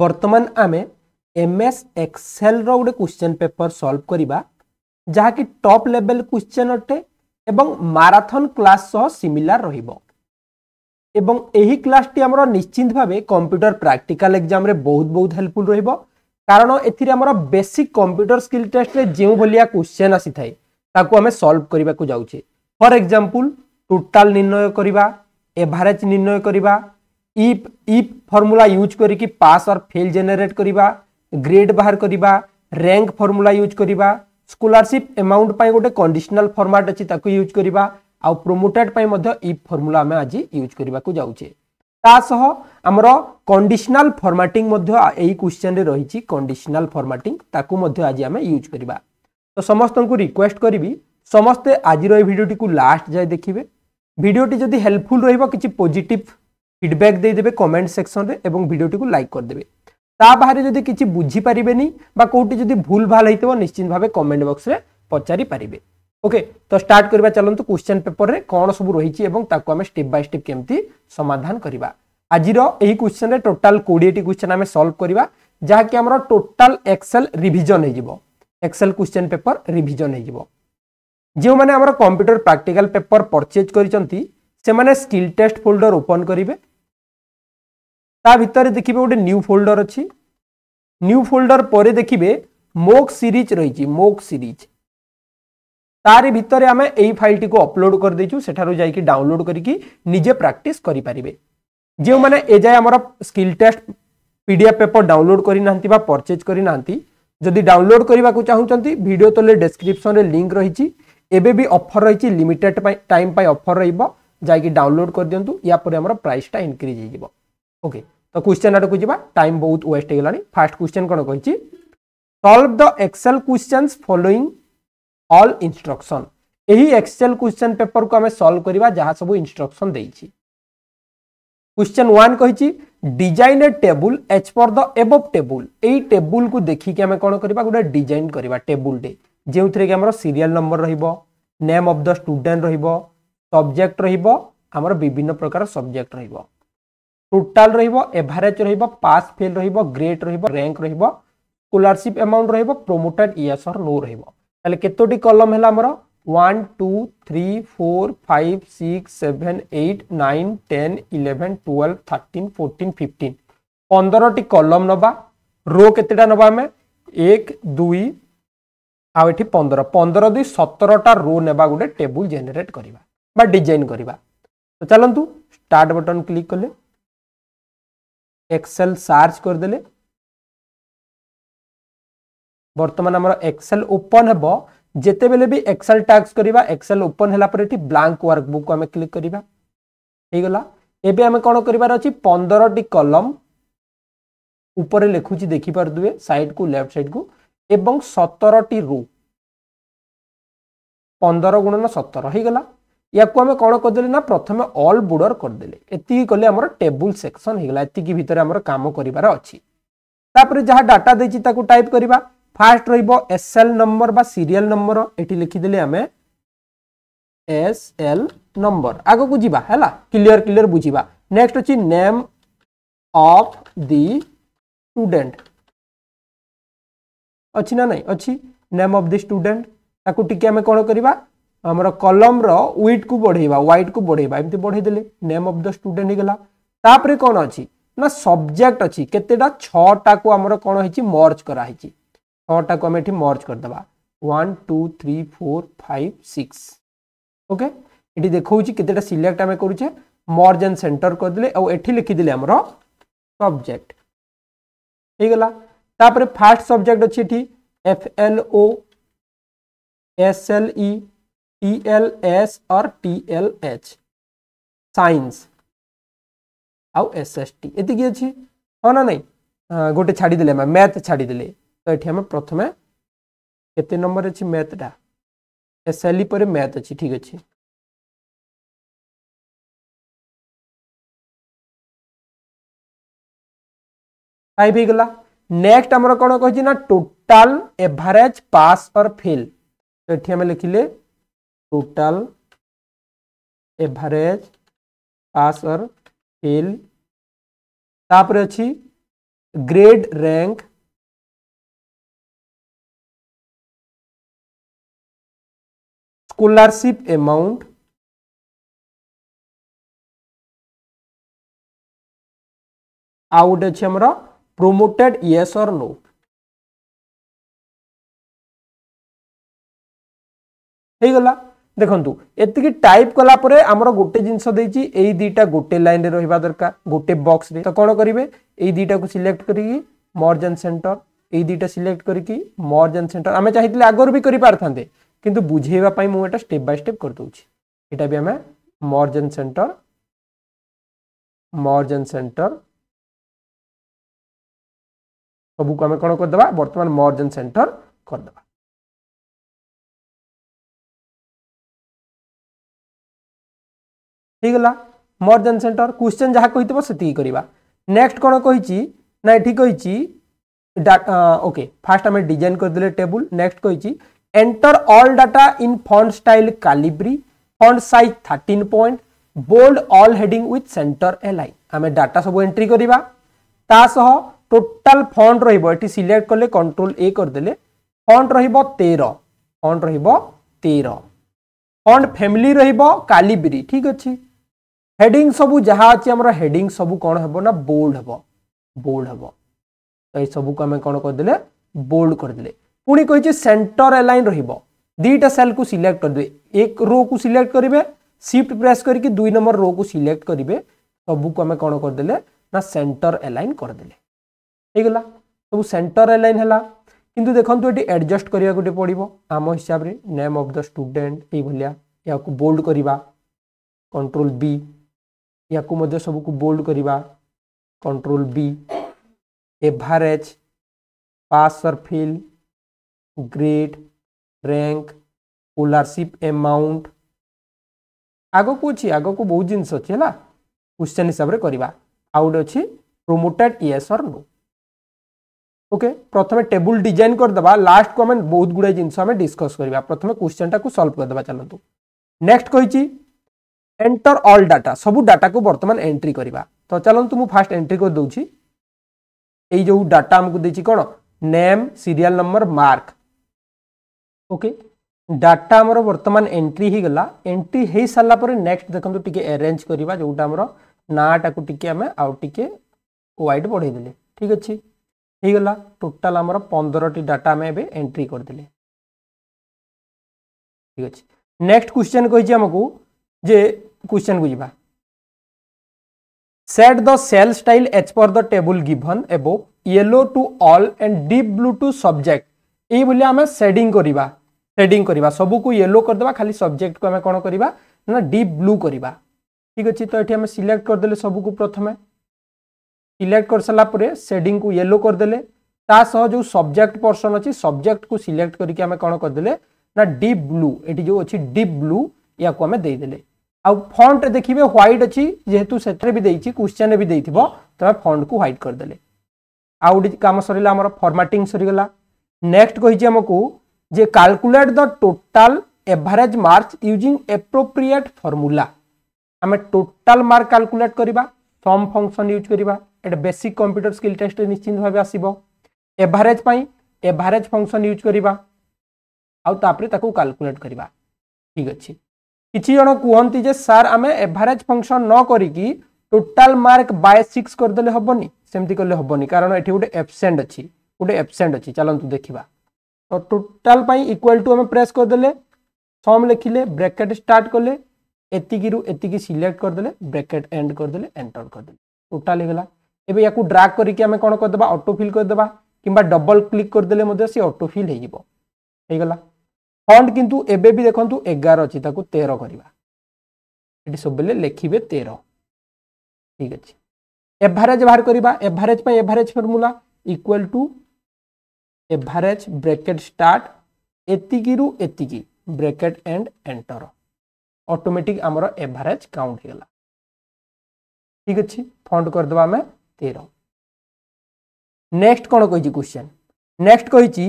ବର୍ତ୍ତମାନ ଆମେ M S ଏକ୍ସେଲ୍ର ଗୋଟେ କ୍ୱେଶ୍ଚନ୍ ପେପର୍ ସଲ୍ଭ କରିବା ଯାହାକି ଟପ୍ ଲେଭେଲ୍ କ୍ୱେଶ୍ଚନ୍ ଅଟେ ଏବଂ ମାରାଥନ୍ କ୍ଲାସ୍ ସହ ସିମିଲାର ରହିବ ଏବଂ ଏହି କ୍ଲାସ୍ଟି ଆମର ନିଶ୍ଚିନ୍ତ ଭାବେ କମ୍ପ୍ୟୁଟର ପ୍ରାକ୍ଟିକାଲ ଏକ୍ଜାମ୍ରେ ବହୁତ ବହୁତ ହେଲ୍ପଫୁଲ୍ ରହିବ କାରଣ ଏଥିରେ ଆମର ବେସିକ୍ କମ୍ପ୍ୟୁଟର ସ୍କିଲ୍ ଟେଷ୍ଟରେ ଯେଉଁ ଭଳିଆ କ୍ୱେଶ୍ଚନ୍ ଆସିଥାଏ ତାକୁ ଆମେ ସଲ୍ଭ କରିବାକୁ ଯାଉଛେ ଫର୍ ଏକ୍ଜାମ୍ପଲ୍ ଟୋଟାଲ୍ ନିର୍ଣ୍ଣୟ କରିବା ଏଭାରେଜ୍ ନିର୍ଣ୍ଣୟ କରିବା ইফ ইফ ফর্মুলা ইউজ করিকি পাস অর ফেল জেনারেট করিবা গ্রেড বাহার করিবা র্যাঙ্ক ফর্মুলা ইউজ করিবা স্কলারশিপ এমাউন্ট পাই গোটে কন্ডিশনাল ফর্মাট আছে তাকে ইউজ করিবা ଆଉ ପ୍ରୋମୋଟେଡ୍ ପାଇଁ ମଧ୍ୟ ଇ ଫର୍ମୁଲା ଆମେ ଆଜି ୟୁଜ୍ କରିବାକୁ ଯାଉଛେ ତା ସହ ଆମର କଣ୍ଡିସନାଲ୍ ଫର୍ମାଟିଂ ମଧ୍ୟ ଏହି କ୍ୱେଶ୍ଚନ୍ରେ ରହିଛି କଣ୍ଡିସନାଲ୍ ଫର୍ମାଟିଂ ତାକୁ ମଧ୍ୟ ଆଜି ଆମେ ୟୁଜ୍ କରିବା ତ ସମସ୍ତଙ୍କୁ ରିକ୍ୱେଷ୍ଟ କରିବି ସମସ୍ତେ ଆଜିର ଏହି ଭିଡ଼ିଓଟିକୁ ଲାଷ୍ଟ ଯାଏ ଦେଖିବେ ଭିଡ଼ିଓଟି ଯଦି ହେଲ୍ପଫୁଲ୍ ରହିବ କିଛି ପୋଜିଟିଭ୍ ফিডব্যাক ଦେଇଦେବେ କମେଣ୍ଟ ସେକ୍ସନରେ ଏବଂ ଭିଡ଼ିଓଟିକୁ ଲାଇକ୍ କରିଦେବେ ତା ବାହାରେ ଯଦି କିଛି ବୁଝିପାରିବେନି ବା କେଉଁଠି ଯଦି ଭୁଲ ଭାଲ ହେଇଥିବ ନିଶ୍ଚିତ ଭାବେ କମେଣ୍ଟ ବକ୍ସରେ ପଚାରି ପାରିବେ ଓକେ ତ ଷ୍ଟାର୍ଟ କରିବା ଚାଲନ୍ତୁ କ୍ୱେଶ୍ଚନ୍ ପେପରରେ କ'ଣ ସବୁ ରହିଛି ଏବଂ ତାକୁ ଆମେ ଷ୍ଟେପ୍ ବାଇ ଷ୍ଟେପ୍ କେମିତି ସମାଧାନ କରିବା ଆଜିର ଏହି କ୍ୱେଶ୍ଚନ୍ରେ ଟୋଟାଲ୍ କୋଡ଼ିଏଟି କ୍ୱେଶ୍ଚନ୍ ଆମେ ସଲ୍ଭ କରିବା ଯାହାକି ଆମର ଟୋଟାଲ୍ ଏକ୍ସେଲ୍ ରିଭିଜନ୍ ହେଇଯିବ ଏକ୍ସେଲ୍ କ୍ୱେଶ୍ଚନ୍ ପେପର୍ ରିଭିଜନ୍ ହେଇଯିବ ଯେଉଁମାନେ ଆମର କମ୍ପ୍ୟୁଟର ପ୍ରାକ୍ଟିକାଲ ପେପର୍ ପରଚେଜ୍ କରିଛନ୍ତି ସେମାନେ ସ୍କିଲ୍ ଟେଷ୍ଟ ଫୋଲ୍ଡର ଓପନ୍ କରିବେ ता भितर देखिए गोटे न्यू फोल्डर अच्छी न्यू फोल्डर पर देखिए मोक सीरीज रही मोक सीरीज तार भितर आम यही टी अपलोड करदेचु सेठार जाइए डाउनलोड करके निजे प्राक्ट करें जो मैंने ए आम skill test PDF paper download करना परचेज करना जदि डाउनलोड करने को चाहूँगी भिड तले डेस्क्रिप्सन लिंक रही भी अफर रही लिमिटेड टाइम पर अफर रही डाउनलोड कर दिंतु या प्राइसटा इनक्रिज हो ओके तो क्वेश्चन आड़क जावा टाइम बहुत वेस्ट होगा फास्ट क्वेश्चन कौन कही solve the excel question following all instruction यही एक्सेल क्वेश्चन पेपर को आम सल्व करवा जहाँ सब इनस्ट्रक्शन देती क्वेश्चन वन कही design a table each for the above table table को देखिकी आम कौन करवा गोटे डिजाइन करवा टेबुलटे जो थे कि आम serial number name of the student subject रमर विभिन्न प्रकार सब्जेक्ट र total average pass fail rate rank scholarship amount promoted yes or no रही कतोटी कलम है one two three four five six seven eight nine ten eleven twelve thirteen fourteen fifteen पंदर टी कलम नवा रो के नवा आम एक दुई आठ पंदर पंदर दुई सतरटा रो ने गोटे टेबुल जेनेट करवा डिजाइन करवा तो चलतु स्टार्ट बटन क्लिक कले এক্সেল সার্চ করেদেলে বর্তমান আমার এক্সেল ওপন হব যেতবে বি এক্সেল টাক্স করা এক্সেল ওপন হলাপরে এটি ব্লাঙ্ক ওয়ার্কবুক আমি ক্লিক করা হয়েগলা এবে আমি কোণ করবার অছি পনেরটি কলম উপরে লেখুছি দেখিপারে সাইড কু লেফট সাইড কু এবং সতেরটি রু পনেরো গুণন সতের হয়েগলা ইয়াকু আমি কোণ করদেলে না প্রথমে অল বুডর করদেলে এতিকি কলে আমার টেবুল সেকশন হয়ে গেল এতিকি ভিতরে আমার কাম করিবার অছি তাপরে যা ডাটা দিয়েছি তাকে টাইপ করিবা ফার্স্ট রহব এসএল নম্বর বা সিরিয়াল নম্বর এটি লিখিদেলে আমি এস এল নম্বর আগকু যা হল ক্লিয়ার ক্লিয়ার বুঝবা নেক্সট অছি নেম অফ দি স্টুডেন্ট অছি না নাই অছি নেম অফ দি স্টুডেন্ট তাকে টিকি আমি কোণ করিবা आमर कलम रुईट को बढ़ेगा व्विट कु बढ़ेगा एमती बढ़ेदे नेम अफ द स्टूडेन्ट होगा कौन अच्छी ना सब्जेक्ट अच्छी के छटा को आम कौन मर्ज कराई छटा को मर्ज करदे one two three four five six okay ये देखा के सिलेक्ट आम करे मर्ज एंड सेन्टर करदे आठी लिखीदे आम सब्जेक्ट होगा फास्ट सब्जेक्ट अच्छी F L O S L E T L S और टी एल एच साइंस आउ एस टी एति अच्छे हाँ ना ना गोटे छाड़ीदे मैथ छाड़ीदे तो ये आम प्रथम के नंबर अच्छे मैथटा एस एल पर मैथ अच्छी ठीक अच्छे फाइव हो गला नेक्स्ट आमर कौन कही टोटाल एवरेज पास और फेल तो ये आम लिखिले टोटल एवरेज पास और फेल तापर अच्छी ग्रेड रैंक स्कॉलरशिप अमाउंट आ गोटे अच्छे आमर प्रोमोटेड यस और नो ହେଇଗଲା देखु एतिक टाइप कलापर आम गोटे जिन दुटा गोटे लाइन में रहा दरकार गोटे बक्स तो कौन करेंगे ये दुटा को सिलेक्ट करी मर्ज एंड सेन्टर यही दुटा सिलेक्ट करी मर्ज एंड सेन्टर आम चाहिए आगर भी करते कि बुझेवाई मुझे स्टेप बै स्टेप करदे यहाँ भी आम merge and centre merge and centre सबको आम कौन करदे बर्तमान मर्ज एंड सेन्टर करदे ହେଇଗଲା মোর দেন সেন্টর কোশ্চেন যা কইথিব সেতিকি করিবা নেক্সট কোন কইছি না এটি কইছি ওকে ফার্স্ট আমি ডিজাইন করিদেলে টেবুল নেক্সট কইছি enter all data in font style Calibri font size thirteen point bold all heading with centre এলাই আমি ডাটা সব এন্ট্রি করিবা তা সহ টোটাল ফন্ট রহিব এটি সিলেক্ট কলে কন্ট্রোল এ করিদেলে ফন্ট রহিব 13 ফন্ট রহিব 13 ফন্ট ফ্যামিলি রহিব কালিব্রি ঠিক আছে हेडिंग सब जहाँ अच्छी हेडिंग सब कौन हम ना बोल्ड हम बोल्ड हम तो ये सब कुछ कौन करदे बोल्ड करदे पुणी कही सेन्टर एलाइन रुईटा सेल को सिलेक्ट करदे एक रो को सिलेक्ट करेंगे सिफ्ट प्रेस करके दुई नंबर रो को सिलेक्ट करेंगे सब कुछ आम कौन करदे ना सेन्टर एलाइन करदे ठीक है सब सेन्टर एलाइन है कि देखो ये एडजस्ट करा पड़ो आम हिसाब से नेम अफ द स्टूडे या बोल्ड करवा कंट्रोल बी या को सब कुछ बोल्ड करवा control B average pass fail grade rank scholarship amount आग को अच्छी आग को बहुत जिनस अच्छे है क्वेश्चन हिसाब से करवा आउट अच्छे प्रोमोटेड इर नो ओके प्रथम टेबुल डिजाइन करदे लास्ट को हमें बहुत गुड़ा जिनस डिस्कस करवा प्रथम क्वेश्चन टाक सल्व करदे चलत नेक्स्ट कही एंटर ऑल डाटा सब डाटा को बर्तमान एंट्री करवा तो चलत मुझ फास्ट एंट्री करदे दूसरी जो डाटा आमको देखिए कौन name serial number mark okay data आमर बर्तमान एंट्री ही गला एंट्री हो सारापर नेक्स्ट देखो टी एरेज करवा जोटा आमर नाटा को आम आउ टे बढ़ेदे ठीक अच्छे हो गला टोटाल आमर पंदर टी डाटा आम एंट्री करदे ठीक अच्छे नेक्स्ट क्वेश्चन कही आमको যে क्वेश्चन को जीवा set the cell style as per the table given above yellow to all and deep blue to subject এই বলে আমি সেডিং করিবা সেডিং করিবা সবুকু ইয়েলো করদেবা খালি সবজেক্ট কু আমি কোন করিবা না ডিপ ব্লু করিবা ঠিক আছে তো এটি আমি সিলেক্ট করদেলে সবুকু প্রথমে সিলেক্ট করে সারা পরে সেডিং কু ইয়েলো করদেলে তা সহ যে সবজেক্ট পর্সন অছি সবজেক্ট কু সিলেক্ট করিকি আমি কোন করদেলে না ডিপ ব্লু এটি যে অছি ডিপ ব্লু ইয়াকু আমি দেই দেলে আউ ফন্ট দেখবে হোয়াইট অছি যেহেতু সেটারে বি দেইছি কোশ্চেনে বি দেইথিব তুমি ফন্ট কু হোয়াইট করিদেলে আউ গোটে কাম সরিলা আমার ফর্মাটিং সরিগলা নেক্সট কইছি আমাকে যে calculate the total average mark using appropriate formula আমি টোটাল মার্ক ক্যালকুলেট করা সম ফংশন ইউজ করা এটা বেসিক কম্পিউটর স্কিল টেস্টে নিশ্চিত ভাবে আসব এভারেজ পাই এভারেজ ফংশন ইউজ করা আপরে তাকে ক্যালকুলেট করা ঠিক আছে କିଛି ଜଣ କୁହନ୍ତି ଯେ ସାର୍ ଆମେ ଏଭରେଜ୍ ଫଙ୍କସନ୍ ନ କରିକି ଟୋଟାଲ୍ ମାର୍କ ବାଏ ସିକ୍ସ କରିଦେଲେ ହେବନି ସେମିତି କଲେ ହେବନି କାରଣ ଏଠି ଗୋଟେ ଏବସେଣ୍ଟ ଅଛି ଗୋଟେ ଏବସେଣ୍ଟ ଅଛି ଚାଲନ୍ତୁ ଦେଖିବା ତ ଟୋଟାଲ୍ ପାଇଁ ଇକ୍ୱାଲ୍ ଟୁ ଆମେ ପ୍ରେସ୍ କରିଦେଲେ ସମ୍ ଲେଖିଲେ ବ୍ରାକେଟ୍ ଷ୍ଟାର୍ଟ କଲେ ଏତିକିରୁ ଏତିକି ସିଲେକ୍ଟ କରିଦେଲେ ବ୍ରାକେଟ୍ ଏଣ୍ଡ କରିଦେଲେ ଏଣ୍ଟର କରିଦେଲେ ଟୋଟାଲ୍ ହେଇଗଲା ଏବେ ୟାକୁ ଡ୍ରାକ୍ କରିକି ଆମେ କ'ଣ କରିଦେବା ଅଟୋ ଫିଲ୍ କରିଦେବା କିମ୍ବା ଡବଲ୍ କ୍ଲିକ୍ କରିଦେଲେ ମଧ୍ୟ ସେ ଅଟୋ ଫିଲ୍ ହେଇଯିବ ହେଇଗଲା ফন্ট কিন্তু এবে বি দেখন্তু এগার অছি তাকু তের করিবা এটি সবুলে লেখিবে তের ঠিক আছে এভারেজ বাহার করিবা এভারেজ পাই average formula equal to average bracket start এতিকিরু এতিকি ব্রেকেট এন্ড এন্টর অটোমেটিক আমার এভারেজ কাউন্ট হয়ে গলা ঠিক আছে ফন্ট করেদেবা আমি তের নেক্সট কোণ কইছি কোশ্চেন নেক্সট কইছি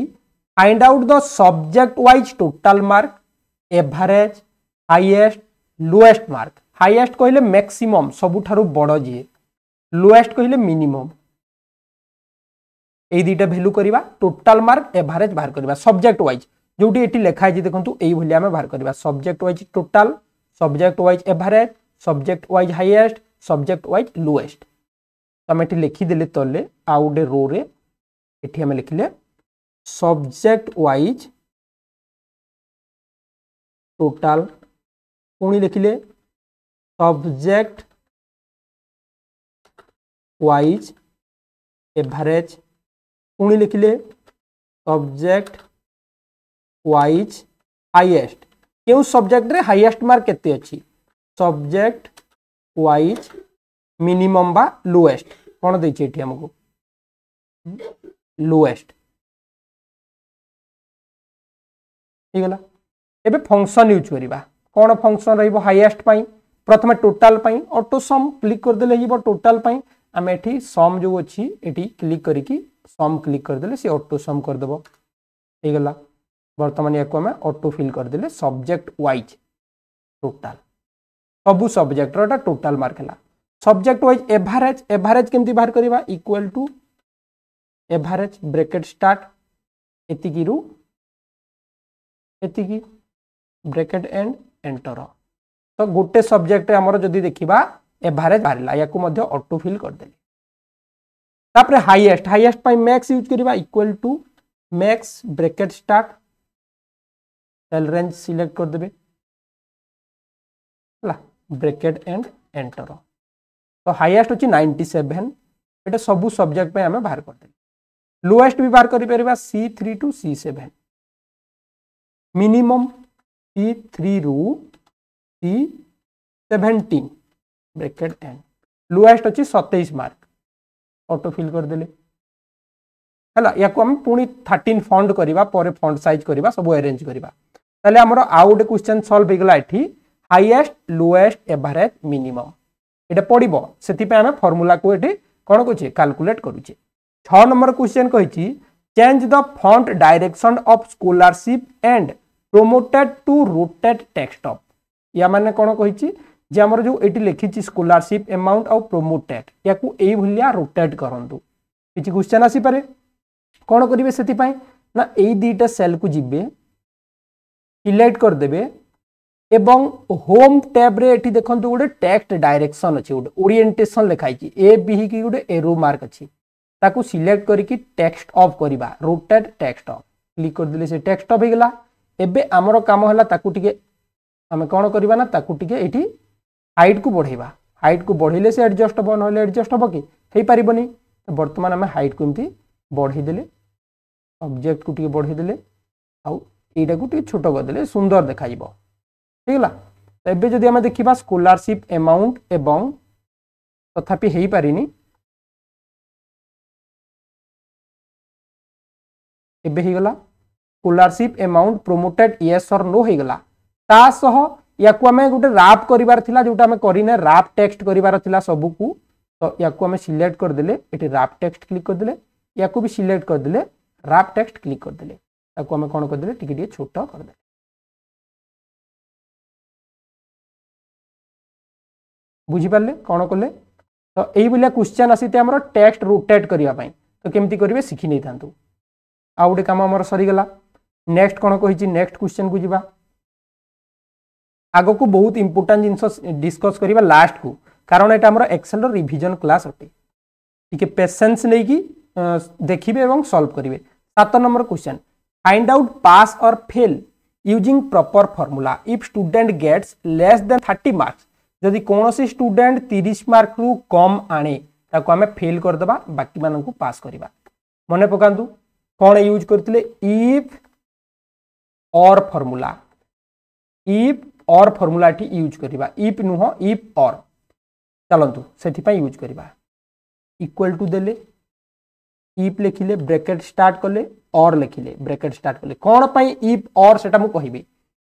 Find out the subject wise total mark, average, highest, lowest mark. Highest কহিলে maximum সবুঠারু বড় যিয়ে lowest কহিলে minimum এই দুইটা ভ্যালু করিবা টোটাল মার্ক এভারেজ বাহার করিবা সবজেক্ট ওয়াইজ যেটি এটি লেখা হয়েছে দেখুন এইভাবে আমি বাহার করিবা subject wise total subject wise average subject wise highest subject wise lowest তো আমি এটি লিখিদেলে তলে আউ গোটে রোরে এটি আমি লিখিলে सब्जेक्ट वाइज टोटाल पुणी लिखिले सब्जेक्ट वाइज एवरेज पुणी लिखिले सब्जेक्ट वाइज हाईएस्ट क्यों सब्जेक्ट रे हाईएस्ट मार्क केते अछि सब्जेक्ट वाइज मिनिमम बा लोएस्ट कोन दै छै एठी हमको लोएस्ट होगा एवं फंक्शन यूज करवा कौन फंक्शन रहाएस्ट प्रथम टोटाल अटो सम क्लिक करदे टोटाल आम ये सम जो अच्छी ये क्लिक करके सम क्लिक करदे सी अटो सम करदेव होगा बर्तमान या अटो फिल करदे सब्जेक्ट व्वज टोटाल सब सब्जेक्टर एटा टोटाल मार्क है सब्जेक्ट व्वज एभारेज एभारेज के बाहर करवा equal to average bracket start इतिकी रु की ब्रैकेट एंड एंटर तो गोटे सब्जेक्ट जदि देखा एभारेज बाहर या अटोफिल करदेली तापर हाइएस्ट हाइएस्ट मैक्स यूज करवा equal to max bracket start cell range select कर करदे ब्रेकेट एंड एंटर तो हाइएस्ट अच्छी नाइंटी सेवेन ये सब सब्जेक्ट हमें बाहर करदे लोएस्ट भी बाहर करें C three two C seven minimum P3 रू P17 ब्रैकेट एन लोएस्ट अच्छी सतैश मार्क अटोफिल करदे है या पुणी थर्टीन फंड करवा फंड सैज करवा सब आरेज करवा आमर आउ गोटे क्वेश्चन सल्व होगा ये हाइएस्ट लोएस्ट एभरेज मिनिमम ये पड़ब से आम फर्मूला को ये कौन कर कालकुलेट करुचे छ नंबर क्वेश्चन कही change the font direction of scholarship and promoted to rotated text up या मैंने कौन कही जो ये लिखी स्कलारसीप एमाउंट आउ प्रोमोटेड या भाया रोटेड करूँ किसी क्वेश्चन आसपा कौन करेंगे से ना यही दीटा सेल को जब सिलेक्ट करदे एवं होम टैब्रे देखते गोटे टेक्सट डायरेक्शन अच्छे गोटे ओरिएटेसन लिखाई ए बी कि गोटे एरो मार्क अच्छी सिलेक्ट करके टेक्सट अफ करवा रोटेड टेक्सट अफ क्लिक करदे से टेक्सट अफ होगा ଏବେ ଆମର କାମ ହେଲା ତାକୁ ଟିକେ ଆମେ କ'ଣ କରିବା ନା ତାକୁ ଟିକେ ଏଇଠି ହାଇଟ୍କୁ ବଢ଼େଇବା ହାଇଟ୍କୁ ବଢ଼େଇଲେ ସେ ଆଡ଼ଜଷ୍ଟ ହେବ ନହେଲେ ଆଡ଼ଜଷ୍ଟ ହେବ କି ହେଇପାରିବନି ବର୍ତ୍ତମାନ ଆମେ ହାଇଟ୍କୁ ଏମିତି ବଢ଼େଇଦେଲେ ଅବଜେକ୍ଟକୁ ଟିକେ ବଢ଼େଇଦେଲେ ଆଉ ଏଇଟାକୁ ଟିକେ ଛୋଟ କରିଦେଲେ ସୁନ୍ଦର ଦେଖାଯିବ ଠିକ୍ଲା ଏବେ ଯଦି ଆମେ ଦେଖିବା ସ୍କଲାରସିପ୍ ଏମାଉଣ୍ଟ ଏବଂ ତଥାପି ହେଇପାରିନି ଏବେ ହେଇଗଲା स्कलारसीप एमाउंट प्रोमोटेड ये सर नो होगा तासह या को गोटे राप कर राप टेक्सट कर सबको तो यानी सिलेक्ट करदे ये राप टेक्सट क्लिक करदे या सिलेक्ट करदे राप टेक्सट क्लिक करदे आम कौन करदे टे छोट करदे बुझिपारे कौन कले तो यही क्वेश्चन आसी आम टेक्सट रोटेट करने तो कमी करेंगे शिखी नहीं था आउ गोटे काम सरीगला ନେକ୍ସଟ କ'ଣ କହିଛି ନେକ୍ସଟ କ୍ୱେଶ୍ଚନକୁ ଯିବା ଆଗକୁ ବହୁତ ଇମ୍ପୋର୍ଟାଣ୍ଟ ଜିନିଷ ଡିସ୍କସ୍ କରିବା ଲାଷ୍ଟକୁ କାରଣ ଏଇଟା ଆମର ଏକ୍ସେଲର ରିଭିଜନ କ୍ଲାସ୍ ଅଟେ ଟିକେ ପେସେନ୍ସ ନେଇକି ଦେଖିବେ ଏବଂ ସଲ୍ଭ କରିବେ ସାତ number question find out pass or fail using proper formula if student gets less than thirty marks ଯଦି କୌଣସି ଷ୍ଟୁଡେଣ୍ଟ ତିରିଶ ମାର୍କରୁ କମ୍ ଆଣେ ତାକୁ ଆମେ ଫେଲ୍ କରିଦେବା ବାକିମାନଙ୍କୁ ପାସ୍ କରିବା ମନେ ପକାନ୍ତୁ କ'ଣ ୟୁଜ୍ କରିଥିଲେ ଇଫ୍ और फर्मूला इफ और फर्मूला यूज करवा इफ नुह इफ और चलतु से यूज करवा इक्वाल टू दे इफ लिखिले ब्रेकेट स्टार्ट कले और लिखिले ब्रेकेट स्टार्ट कले कौन इफ और से कह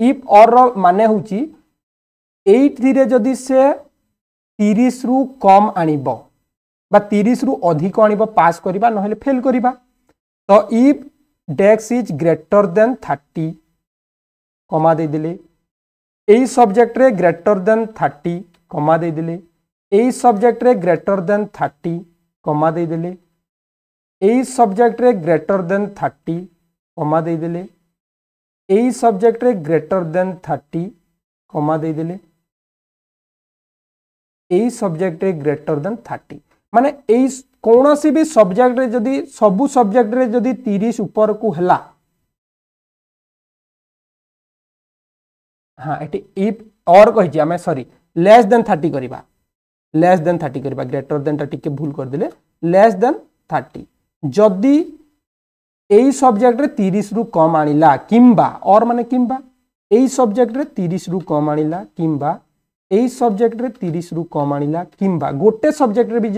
इफ और मान हूँ ये जदि से तीस रु कम आणब रु अधिक आस करवा ना फेल करवा तो इफ डेक्स is greater than thirty comma देदे सब्जेक्ट रे ग्रेटर देन थर्टी कमा देदे सब्जेक्ट रे ग्रेटर देन थर्टी कमा देदे सब्जेक्ट रे ग्रेटर देन थर्टी कमा देदे सब्जेक्ट रे ग्रेटर देन थर्टी कमा देदे सब्जेक्ट रे ग्रेटर देन थर्टी माने यही कौन भी सब्जेक्ट्रे जदि सबू सब्जेक्ट्रे जदि तीस को है हाँ ये इफ और कही आम सरी लेस देन थर्टी करवा लेस देन थर्टी करवा ग्रेटर देन टे भूल करदे लेस देन थर्टी जदि यही सब्जेक्ट तीस रु कम आणला किंबा और मान किंबा यही सब्जेक्ट तीस रु कम आणला किंबा यही सब्जेक्ट तीस रु कम आणला किंबा गोटे सब्जेक्ट भी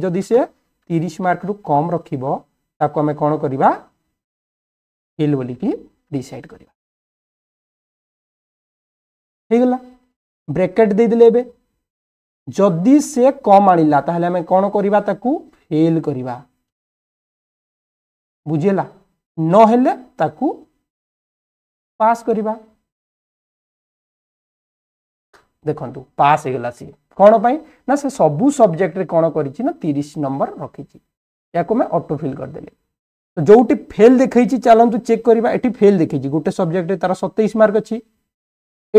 जदि से तीस मार्क रु कम रखे ताको आम कौन करवा फेल बोलिकी डिसाइड करवा ହେଇଗଲା ବ୍ରେକେଟ୍ ଦେଇଦେଲେ ଏବେ ଯଦି ସେ କମ୍ ଆଣିଲା ତାହେଲେ ଆମେ କ'ଣ କରିବା ତାକୁ ଫେଲ୍ କରିବା ବୁଝିହେଲା ନହେଲେ ତାକୁ ପାସ୍ କରିବା ଦେଖନ୍ତୁ ପାସ୍ ହେଇଗଲା ସିଏ କ'ଣ ପାଇଁ ନା ସେ ସବୁ ସବଜେକ୍ଟରେ କ'ଣ କରିଛି ନା ତିରିଶ ନମ୍ବର ରଖିଛି ଏହାକୁ ଆମେ ଅଟୋ ଫିଲ୍ କରିଦେଲେ ଯେଉଁଠି ଫେଲ୍ ଦେଖେଇଛି ଚାଲନ୍ତୁ ଚେକ୍ କରିବା ଏଠି ଫେଲ୍ ଦେଖେଇଛି ଗୋଟେ ସବଜେକ୍ଟରେ ତାର ସତେଇଶ ମାର୍କ ଅଛି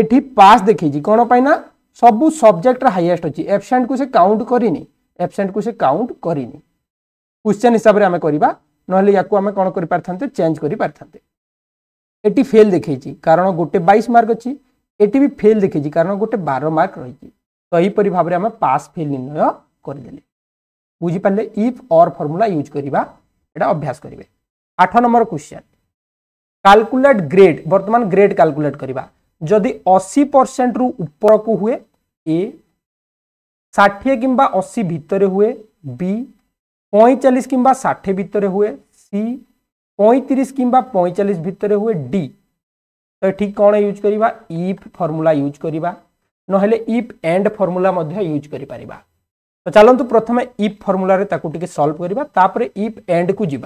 এটি পাস দেখেছি কোণ পাই না সবু সবজেক্টর হাইয়েস্ট অছি এবসেন্ট কু সে কাউন্ট করিনি এবসেন্ট কু সে কাউন্ট করিনি কোশ্চেন হিসাবে আমি করিবা নহলে ইয়াকু আমি কোণ করি পারথান্তে চেঞ্জ করি পারথান্তে এটি ফেল দেখেছি কারণ গোটে বাইশ মার্ক অছি এটি বি ফেল দেখেছি কারণ গোটে বার মার্ক রয়েছে তো এইপরি ভাবে আমি পাস ফেল নির্ণয় করিদেলে বুঝিপারে ইফ অর ফর্মুলা ইউজ করা এটা অভ্যাস করবে আঠ নম্বর কোশ্চেন কালকুলেট গ্রেড বর্তমান গ্রেড কালকুলেট করা जदि अशी परसेंट रु ऊपर को हुए ए षाठी कि अशी भितर हुए बी पैंतालीस कि षाठी भितर हुए सी पैंतीस कि पैंतालीस भितर हुए डी तो ये कौन यूज करवा इफ फर्मूला यूज करवा ना इफ एंड फर्मूला यूज कर तो चलत प्रथम इफ फर्मूलार सल्व करापर इफ एंड को जी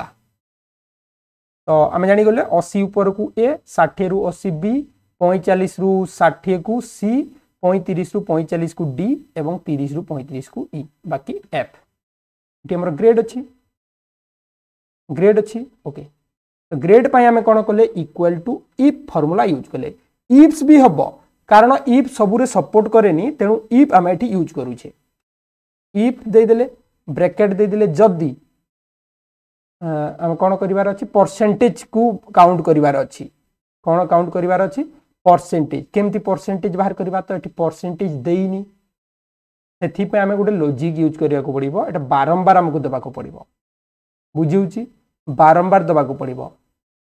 तो आम जाणीगले अशी ऊपर को ए षाठी रु अशी बी ପଇଁଚାଳିଶ ରୁ ଷାଠିଏକୁ ସି ପଇଁତିରିଶ ରୁ ପଇଁଚାଳିଶକୁ ଡି ଏବଂ ତିରିଶରୁ ପଇଁତିରିଶକୁ ଇ e, ବାକି ଏଫ୍ ଏଠି ଆମର ଗ୍ରେଡ୍ ଅଛି ଗ୍ରେଡ୍ ଅଛି ଓକେ ଗ୍ରେଡ୍ ପାଇଁ ଆମେ କ'ଣ କଲେ equal to if formula use କଲେ ଇପ୍ସ ବି ହେବ କାରଣ ଇଫ୍ ସବୁରେ ସପୋର୍ଟ କରେନି ତେଣୁ ଇଫ୍ ଆମେ ଏଠି ୟୁଜ୍ କରୁଛେ ଇଫ୍ ଦେଇଦେଲେ ବ୍ରେକେଟ୍ ଦେଇଦେଲେ ଯଦି ଆମେ କ'ଣ କରିବାର ଅଛି ପରସେଣ୍ଟେଜ୍କୁ କାଉଣ୍ଟ କରିବାର ଅଛି କ'ଣ କାଉଣ୍ଟ କରିବାର ଅଛି परसेंटेज केमती परसेंटेज बाहर करवा तो ये परसेंटेज देनी से आम गोटे लजिक यूज करा पड़ो ये बारंबार आमको देवाक पड़ो बुझे बारंबार देवाक पड़ो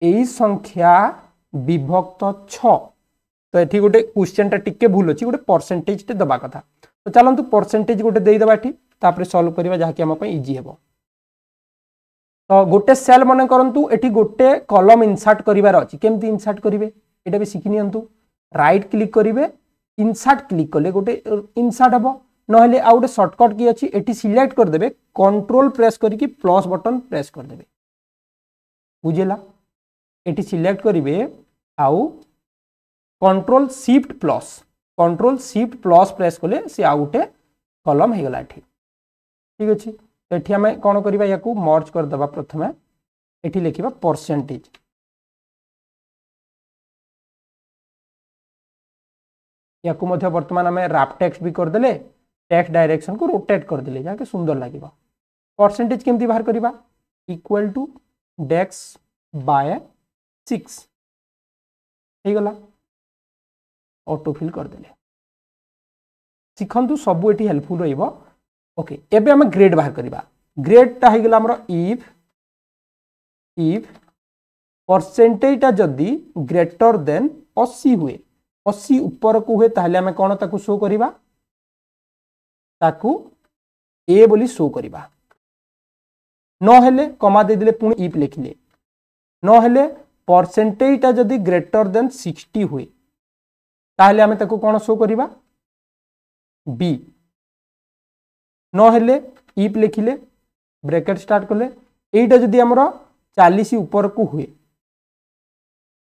यही संख्या विभक्त छ तो ये गोटे क्वेश्चन टा टी भूल अच्छी गोटे परसेंटेज टे दबा कथा तो चलतु परसेंटेज गोटे देदेवा ये सल्व करवा जहाँकि आम इजी हे तो गोटे सेल मन करूँ ये गोटे कलम इनसर्ट करार अच्छी केमती इनसर्ट करेंगे এটা ବି ଶିଖି ନିଅନ୍ତୁ ରାଇଟ୍ କ୍ଲିକ୍ କରିବେ ଇନସର୍ଟ କ୍ଲିକ୍ କଲେ ଗୋଟେ ଇନସର୍ଟ ହେବ ନହେଲେ ଆଉ ଗୋଟେ ସର୍ଟକଟ୍ କି ଅଛି ଏଠି ସିଲେକ୍ଟ କରିଦେବେ କଣ୍ଟ୍ରୋଲ୍ ପ୍ରେସ୍ କରିକି ପ୍ଲସ୍ ବଟନ୍ ପ୍ରେସ୍ କରିଦେବେ ବୁଝିଲା ଏଠି ସିଲେକ୍ଟ କରିବେ ଆଉ control shift plus control shift plus press କଲେ ସେ ଆଉ ଗୋଟେ କଲମ୍ ହେଇଗଲା ଏଠି ଠିକ୍ ଅଛି ଏଠି ଆମେ କ'ଣ କରିବା ୟାକୁ ମର୍ଜ କରିଦେବା ପ୍ରଥମେ ଏଠି ଲେଖିବା ପରସେଣ୍ଟେଜ୍ या बर्तमान आम আমি রাপ টেক্সট करदे করেদেলে টেক্সট ডাইরেকশন কু রোটেট করেদেলে যাকে परसेंटेज केमती बाहर करवा इक्वाल टू डेक्स बाय सिक्स होगा अटोफिल करदे शिखतु सब ये हेल्पफुल रके एवं आम ग्रेड बाहर करवा ग्रेडटा होगा आमर इफ इफ परसेंटेजा जदि ग्रेटर देन अशी हुए अशी ऊपर को हुए आम कौन ताक शो करवा ए बोली शो करवा ना कमा देदे पुणी इफ लिखले ना परसेंटेजा जदि ग्रेटर देन सिक्सटी हुए ताहले आम कौन शो करवा ना इफ लिखले ब्रेकेट स्टार्ट कले यहाँ जदि चालीस ऊपर को हुए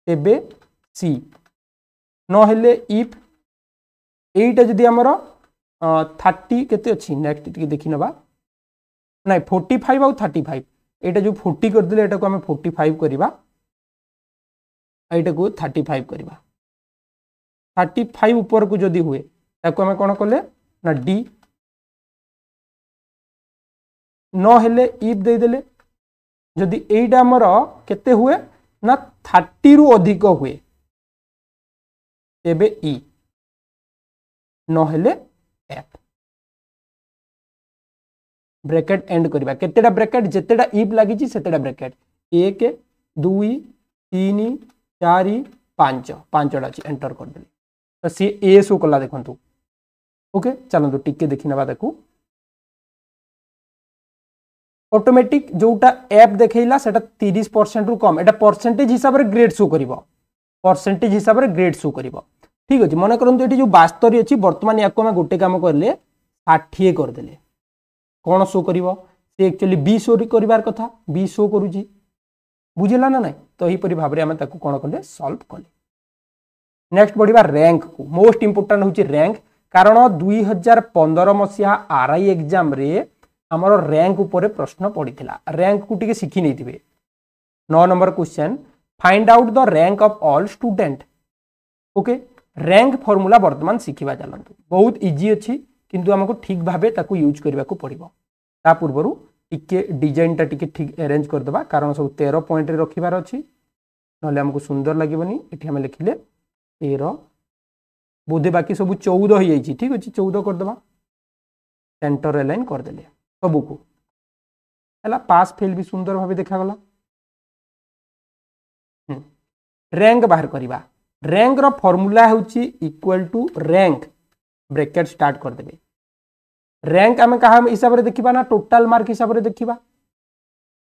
तेब सी নহলে ইফ এইটা যদি আমার থার্টি কেতে অছি নেক্সট টিকে দেখি নেবা না ফোর্টি ফাইভ আউ থার্টি ফাইভ এইটা যে ফোর্টি করেদেলে এটাকে আমি ফোর্টি ফাইভ করা এইটাকে থার্টি ফাইভ করা থার্টি ফাইভ উপরকু যদি হুয়ে তাকে আমি কোণ কলে না ডি নহলে ইফ দেইদেলে যদি এইটা আমার কেতে হুয়ে না থার্টি রু অধিক হুয়ে देवे इ नफ ब्रेकेट एंड करवा के ब्रेकेट जितेटा इ लगी ब्रेकेट एक दुई तीन चार पांच पांचटा अच्छे एंटर करदे तो सी ए सो कला देखु ओके चलत टी देखने देख ऑटोमेटिक जोटा एप देखला तीस परसेंट रू कम एटा परसेंटेज हिसाब से ग्रेड सो करिबो परसेंटेज हिसाବରେ ଗ୍ରେଡ୍ ସୋ କରିବ ଠିକ୍ ଅଛି ମନେ କରନ୍ତୁ ଏଠି ଯେଉଁ ବାସ୍ତରୀ ଅଛି ବର୍ତ୍ତମାନ ୟାକୁ ଆମେ ଗୋଟେ କାମ କରିଲେ ଷାଠିଏ କରିଦେଲେ କ'ଣ ସୋ କରିବ ସେ ଆକ୍ଚୁଆଲି ବି ସୋ କରିବାର କଥା ବି ସୋ କରୁଛି ବୁଝିଲା ନା ନାହିଁ ତ ଏହିପରି ଭାବରେ ଆମେ ତାକୁ କ'ଣ କଲେ ସଲ୍ଭ କଲେ ନେକ୍ସଟ ବଢ଼ିବା ର୍ୟାଙ୍କକୁ ମୋଷ୍ଟ ଇମ୍ପୋର୍ଟାଣ୍ଟ ହେଉଛି ର୍ୟାଙ୍କ କାରଣ ଦୁଇ ହଜାର ପନ୍ଦର ମସିହା ଆର୍ ଆଇ ଏକ୍ଜାମ୍ରେ ଆମର ର୍ୟାଙ୍କ ଉପରେ ପ୍ରଶ୍ନ ପଡ଼ିଥିଲା ର୍ୟାଙ୍କକୁ ଟିକେ ଶିଖି ନେଇଥିବେ ନଅ number question find out the rank of all student okay rank formula बर्तमान शिखा चलते बहुत इजी अच्छी किंतु आमको ठीक भावे यूज करने को पड़ो ता पूर्व टी डिजाइन टा टी ठीक एरेज करदे कारण सब तेरह पॉइंट रखार अच्छी नमक सुंदर लगे ये आम लिखिले तेरह बोधे बाकी सब चौदह हो जाए ठीक अच्छे चौदह करदे सेंटर एलाइन करदे सबको है पास फेल भी सुंदर भाव देखागला ରେଙ୍କ ବାହାର କରିବା ରେଙ୍କର ଫର୍ମୁଲା ହେଉଛି equal to rank bracket start କରିଦେବେ ରେଙ୍କ ଆମେ କାହା ହିସାବରେ ଦେଖିବା ନା ଟୋଟାଲ୍ ମାର୍କ ହିସାବରେ ଦେଖିବା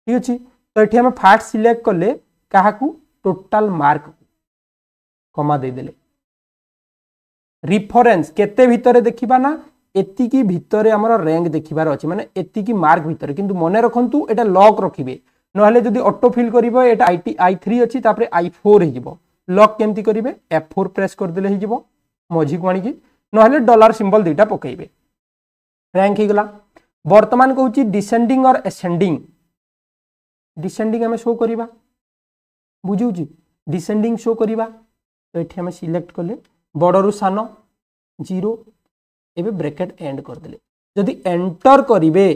ଠିକ୍ ଅଛି ତ ଏଠି ଆମେ ଫାର୍ଷ୍ଟ ସିଲେକ୍ଟ କଲେ କାହାକୁ ଟୋଟାଲ୍ ମାର୍କକୁ କମା ଦେଇଦେଲେ ରିଫରେନ୍ସ କେତେ ଭିତରେ ଦେଖିବା ନା ଏତିକି ଭିତରେ ଆମର ରେଙ୍କ ଦେଖିବାର ଅଛି ମାନେ ଏତିକି ମାର୍କ ଭିତରେ କିନ୍ତୁ ମନେ ରଖନ୍ତୁ ଏଇଟା ଲକ୍ ରଖିବେ ना जो फिल कर आई थ्री अच्छी आई फोर हो लक केमती करेंगे एफ फोर प्रेस करदे मझी को आणिकी ना डलार सिंबल दुटा पकड़े रैंक हो गला बर्तमान कौन डिसेंडिंग और एसेंडिंग डिसेंडिंग आम शो करवा बुझे डिसेंडिंग शो करवा तो ये आम सिलेक्ट कले बड़ सान जीरो एवं ब्रेकेट एंड करदे जदि एंटर करेंगे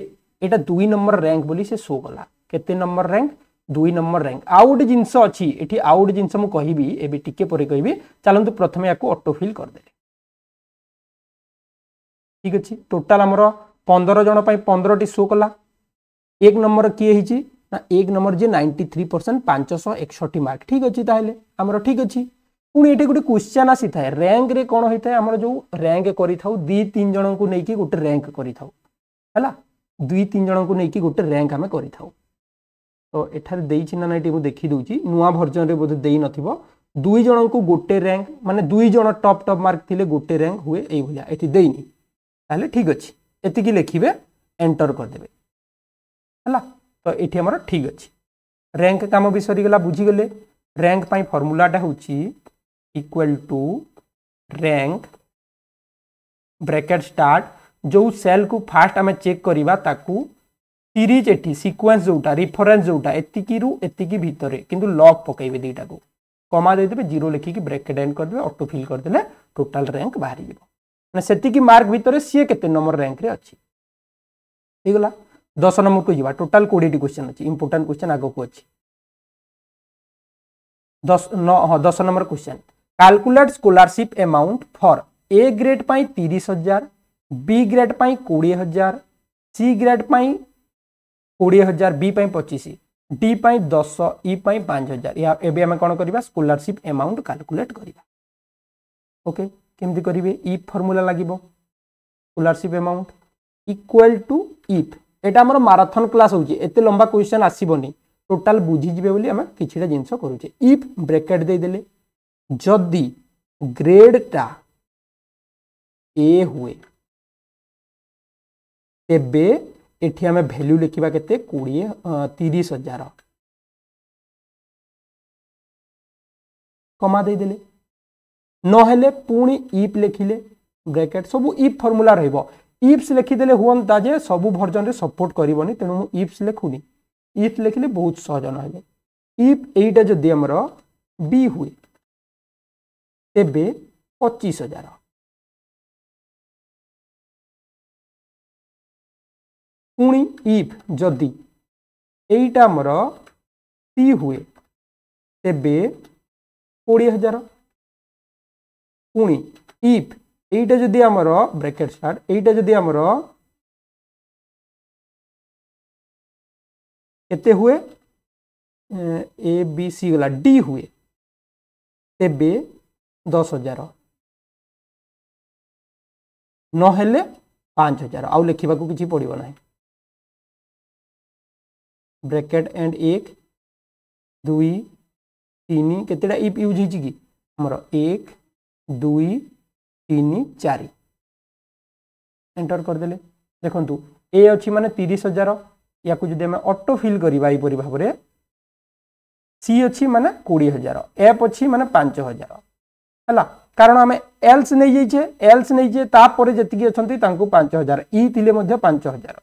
यहाँ दुई नंबर रैंक बोली से शो कला केत नंबर रैंक दुई नंबर रैंक आउ गोटे जिनस अच्छी आउ गोटे जिनस मुझे कहि ए टिके कह तो प्रथम या अटोफिल करदे ठीक अच्छे टोटाल आमर पंदर जनपाई पंदर टी शो कला एक नंबर किए हो एक नंबर जी नाइंटी थ्री परसेंट पांच शह एकसठ मार्क ठीक अच्छे आमर ठीक अच्छे पुणी ये गोटे क्वेश्चन आसी था रैंक रे कौन होता है आमर जो रैंक कर दी तीन जन को लेकिन गोटे रैंक करी थाउ तीन जन को लेकिन गोटे रैंक आम करूँ ତ ଏଠାରେ ଦେଇଛି ନା ନାହିଁ ଟିକେ ମୁଁ ଦେଖିଦେଉଛି ନୂଆ ଭର୍ଜନରେ ବୋଧେ ଦେଇନଥିବ ଦୁଇ ଜଣଙ୍କୁ ଗୋଟେ ର୍ୟାଙ୍କ ମାନେ ଦୁଇ ଜଣ ଟପ୍ ଟପ୍ ମାର୍କ ଥିଲେ ଗୋଟେ ର୍ୟାଙ୍କ ହୁଏ ଏଇଭଳିଆ ଏଠି ଦେଇନି ତାହେଲେ ଠିକ୍ ଅଛି ଏତିକି ଲେଖିବେ ଏଣ୍ଟର କରିଦେବେ ହେଲା ତ ଏଠି ଆମର ଠିକ୍ ଅଛି ର୍ୟାଙ୍କ କାମ ବି ସରିଗଲା ବୁଝିଗଲେ ର୍ୟାଙ୍କ ପାଇଁ ଫର୍ମୁଲାଟା ହେଉଛି equal to rank bracket start ଯେଉଁ ସେଲ୍କୁ ଫାଷ୍ଟ ଆମେ ଚେକ୍ କରିବା ତାକୁ ସିରିଜ୍ ଏଠି ସିକ୍ୱେନ୍ସ ଯେଉଁଟା ରିଫରେନ୍ସ ଯେଉଁଟା ଏତିକିରୁ ଏତିକି ଭିତରେ କିନ୍ତୁ ଲକ୍ ପକାଇବେ ଦୁଇଟାକୁ କମା ଦେଇଦେବେ ଜିରୋ ଲେଖିକି ବ୍ରେକେଟ୍ ଏଣ୍ଡ କରିଦେବେ ଅଟୋ ଫିଲ୍ କରିଦେଲେ ଟୋଟାଲ୍ ର୍ୟାଙ୍କ ବାହାରିଯିବ ମାନେ ସେତିକି ମାର୍କ ଭିତରେ ସିଏ କେତେ ନମ୍ବର ର୍ୟାଙ୍କରେ ଅଛି ହେଇଗଲା ଦଶ ନମ୍ବରକୁ ଯିବା ଟୋଟାଲ୍ କୋଡ଼ିଏଟି କ୍ୱେଶ୍ଚନ୍ ଅଛି ଇମ୍ପୋର୍ଟାଣ୍ଟ କ୍ୱେଶ୍ଚନ୍ ଆଗକୁ ଅଛି ଦଶ ହଁ ଦଶ number question calculate scholarship amount for A grade ପାଇଁ ତିରିଶ ହଜାର ବି ଗ୍ରେଡ୍ ପାଇଁ କୋଡ଼ିଏ ହଜାର ସି ଗ୍ରେଡ୍ ପାଇଁ কোড়িয়ে হাজার বি পঁচিশ ডি দশ ই পাঁচ হাজার এবে আমি কোণ করা স্কলারশিপ এমাউন্ট কালকুলেট করা ওকে কেমি করবে ইফ ফর্মুলা লাগিব scholarship amount equal to if এটা আমার মারাথন ক্লাস হচ্ছে এত লম্বা কোশ্চেন আসবনি টোটাল বুঝিযে বলে আমি কিছুটা জিনিস করুছে ইফ ব্রেকেট দিয়েদেলে যদি গ্রেডটা এ হুয়ে তেবে एटी आम भैल्यू लिखा केोड़े तीस हजार कमा देदे ना पुणी इप लिखिले ब्रैकेट सब इप फर्मूला रिप्स लिखिदे हाँ जे सब भर्जन में सपोर्ट करें तेणु इप्स लिखुनि इप लिखिले बहुत सहज ना इप यदि आमर बी हुए तेब पचीस हजार ପୁଣି ଇଫ୍ ଯଦି ଏଇଟା ଆମର ସି ହୁଏ ତେବେ କୋଡ଼ିଏ ହଜାର ପୁଣି ইফ এইটা যদি আমার ব্রেকেট স্টার্ট এইটা যদি আমার কেতে হুয়ে এ বি সি গলা ডি হুয়ে তেবে দশ হাজার নহলে পাঁচ হাজার আউ লেখা কিছু পড়ব না ବ୍ରେକେଟ୍ ଏଣ୍ଡ ଏକ ଦୁଇ ତିନି କେତେଟା ଇପ୍ ୟୁଜ୍ ହେଇଛି କି ଆମର ଏକ ଦୁଇ ତିନି ଚାରି ଏଣ୍ଟର କରିଦେଲେ ଦେଖନ୍ତୁ ଏ ଅଛି ମାନେ ତିରିଶ ହଜାର ୟାକୁ ଯଦି ଆମେ ଅଟୋ ଫିଲ୍ କରିବା ଏହିପରି ଭାବରେ ସି ଅଛି ମାନେ କୋଡ଼ିଏ ହଜାର ଏଫ୍ ଅଛି ମାନେ ପାଞ୍ଚ ହଜାର ହେଲା କାରଣ ଆମେ ଏଲ୍ସ ନେଇଯାଇଛେ ଏଲ୍ସ ନେଇଛେ ତାପରେ ଯେତିକି ଅଛନ୍ତି ତାଙ୍କୁ ପାଞ୍ଚ ହଜାର ଇ ଥିଲେ ମଧ୍ୟ ପାଞ୍ଚ ହଜାର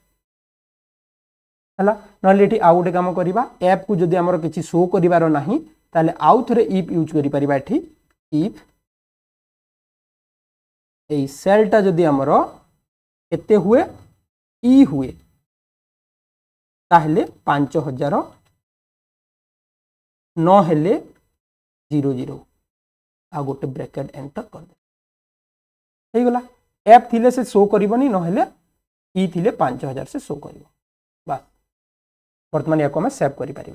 ହେଲା ନହେଲେ ଏଠି ଆଉ ଗୋଟେ କାମ କରିବା ଆପ୍କୁ ଯଦି ଆମର କିଛି ଶୋ କରିବାର ନାହିଁ ତାହେଲେ ଆଉ ଥରେ ଇପ୍ ୟୁଜ୍ କରିପାରିବା ଏଠି ଇପ୍ ଏଇ ସେଲ୍ଟା ଯଦି ଆମର କେତେ ହୁଏ ଇ ହୁଏ ତାହେଲେ ପାଞ୍ଚ ହଜାର ନହେଲେ ଜିରୋ ଜିରୋ ଆଉ ଗୋଟେ ବ୍ରାକେଟ୍ ଏଣ୍ଟର୍ କରିଦେବେ ହେଇଗଲା ଆପ୍ ଥିଲେ ସେ ଶୋ କରିବନି ନହେଲେ ଇ ଥିଲେ ପାଞ୍ଚ ହଜାର ସେ ଶୋ କରିବ ବାସ୍ বর্তমান ইয়াকে আমি সেভ করে পার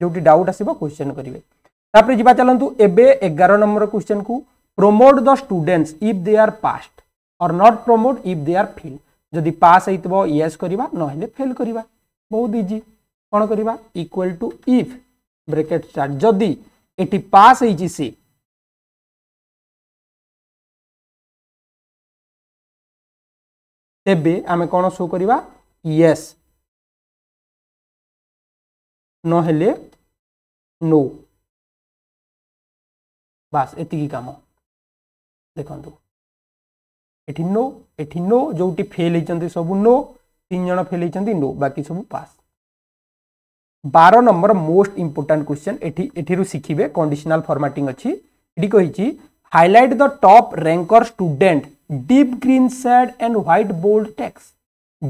যেটি ডাউট আসব কোশ্চেন করবে তাপরে যা চলতু এবে এগার নম্বর কোশ্চেন কু promote the students if they are passed or not promote if they are fail যদি পাস হইতব ইয়েস করা নহলে ফেল করা বহুত ইজি কোণ করা equal to if bracket start যদি এটি পাস হয়েছি সি তেবে আমি কোণ শো করা ইয়েস নহলে নো বাস এতিকি কাম দেখুন এটি নো এটি নো যেটি ফেল হয়েছেন সবু নো তিন জন ফেল হয়েছেন নো বাকি সবু পাস ବାର ନମ୍ବର ମୋଷ୍ଟ ଇମ୍ପୋର୍ଟାଣ୍ଟ କ୍ୱେଶ୍ଚନ୍ ଏଠି ଏଠିରୁ ଶିଖିବେ କଣ୍ଡିସନାଲ ଫର୍ମାଟିଂ ଅଛି ଏଠି କହିଛି ହାଇଲାଇଟ୍ ଦ ଟପ୍ ରାଙ୍କର student deep green shade and white bold text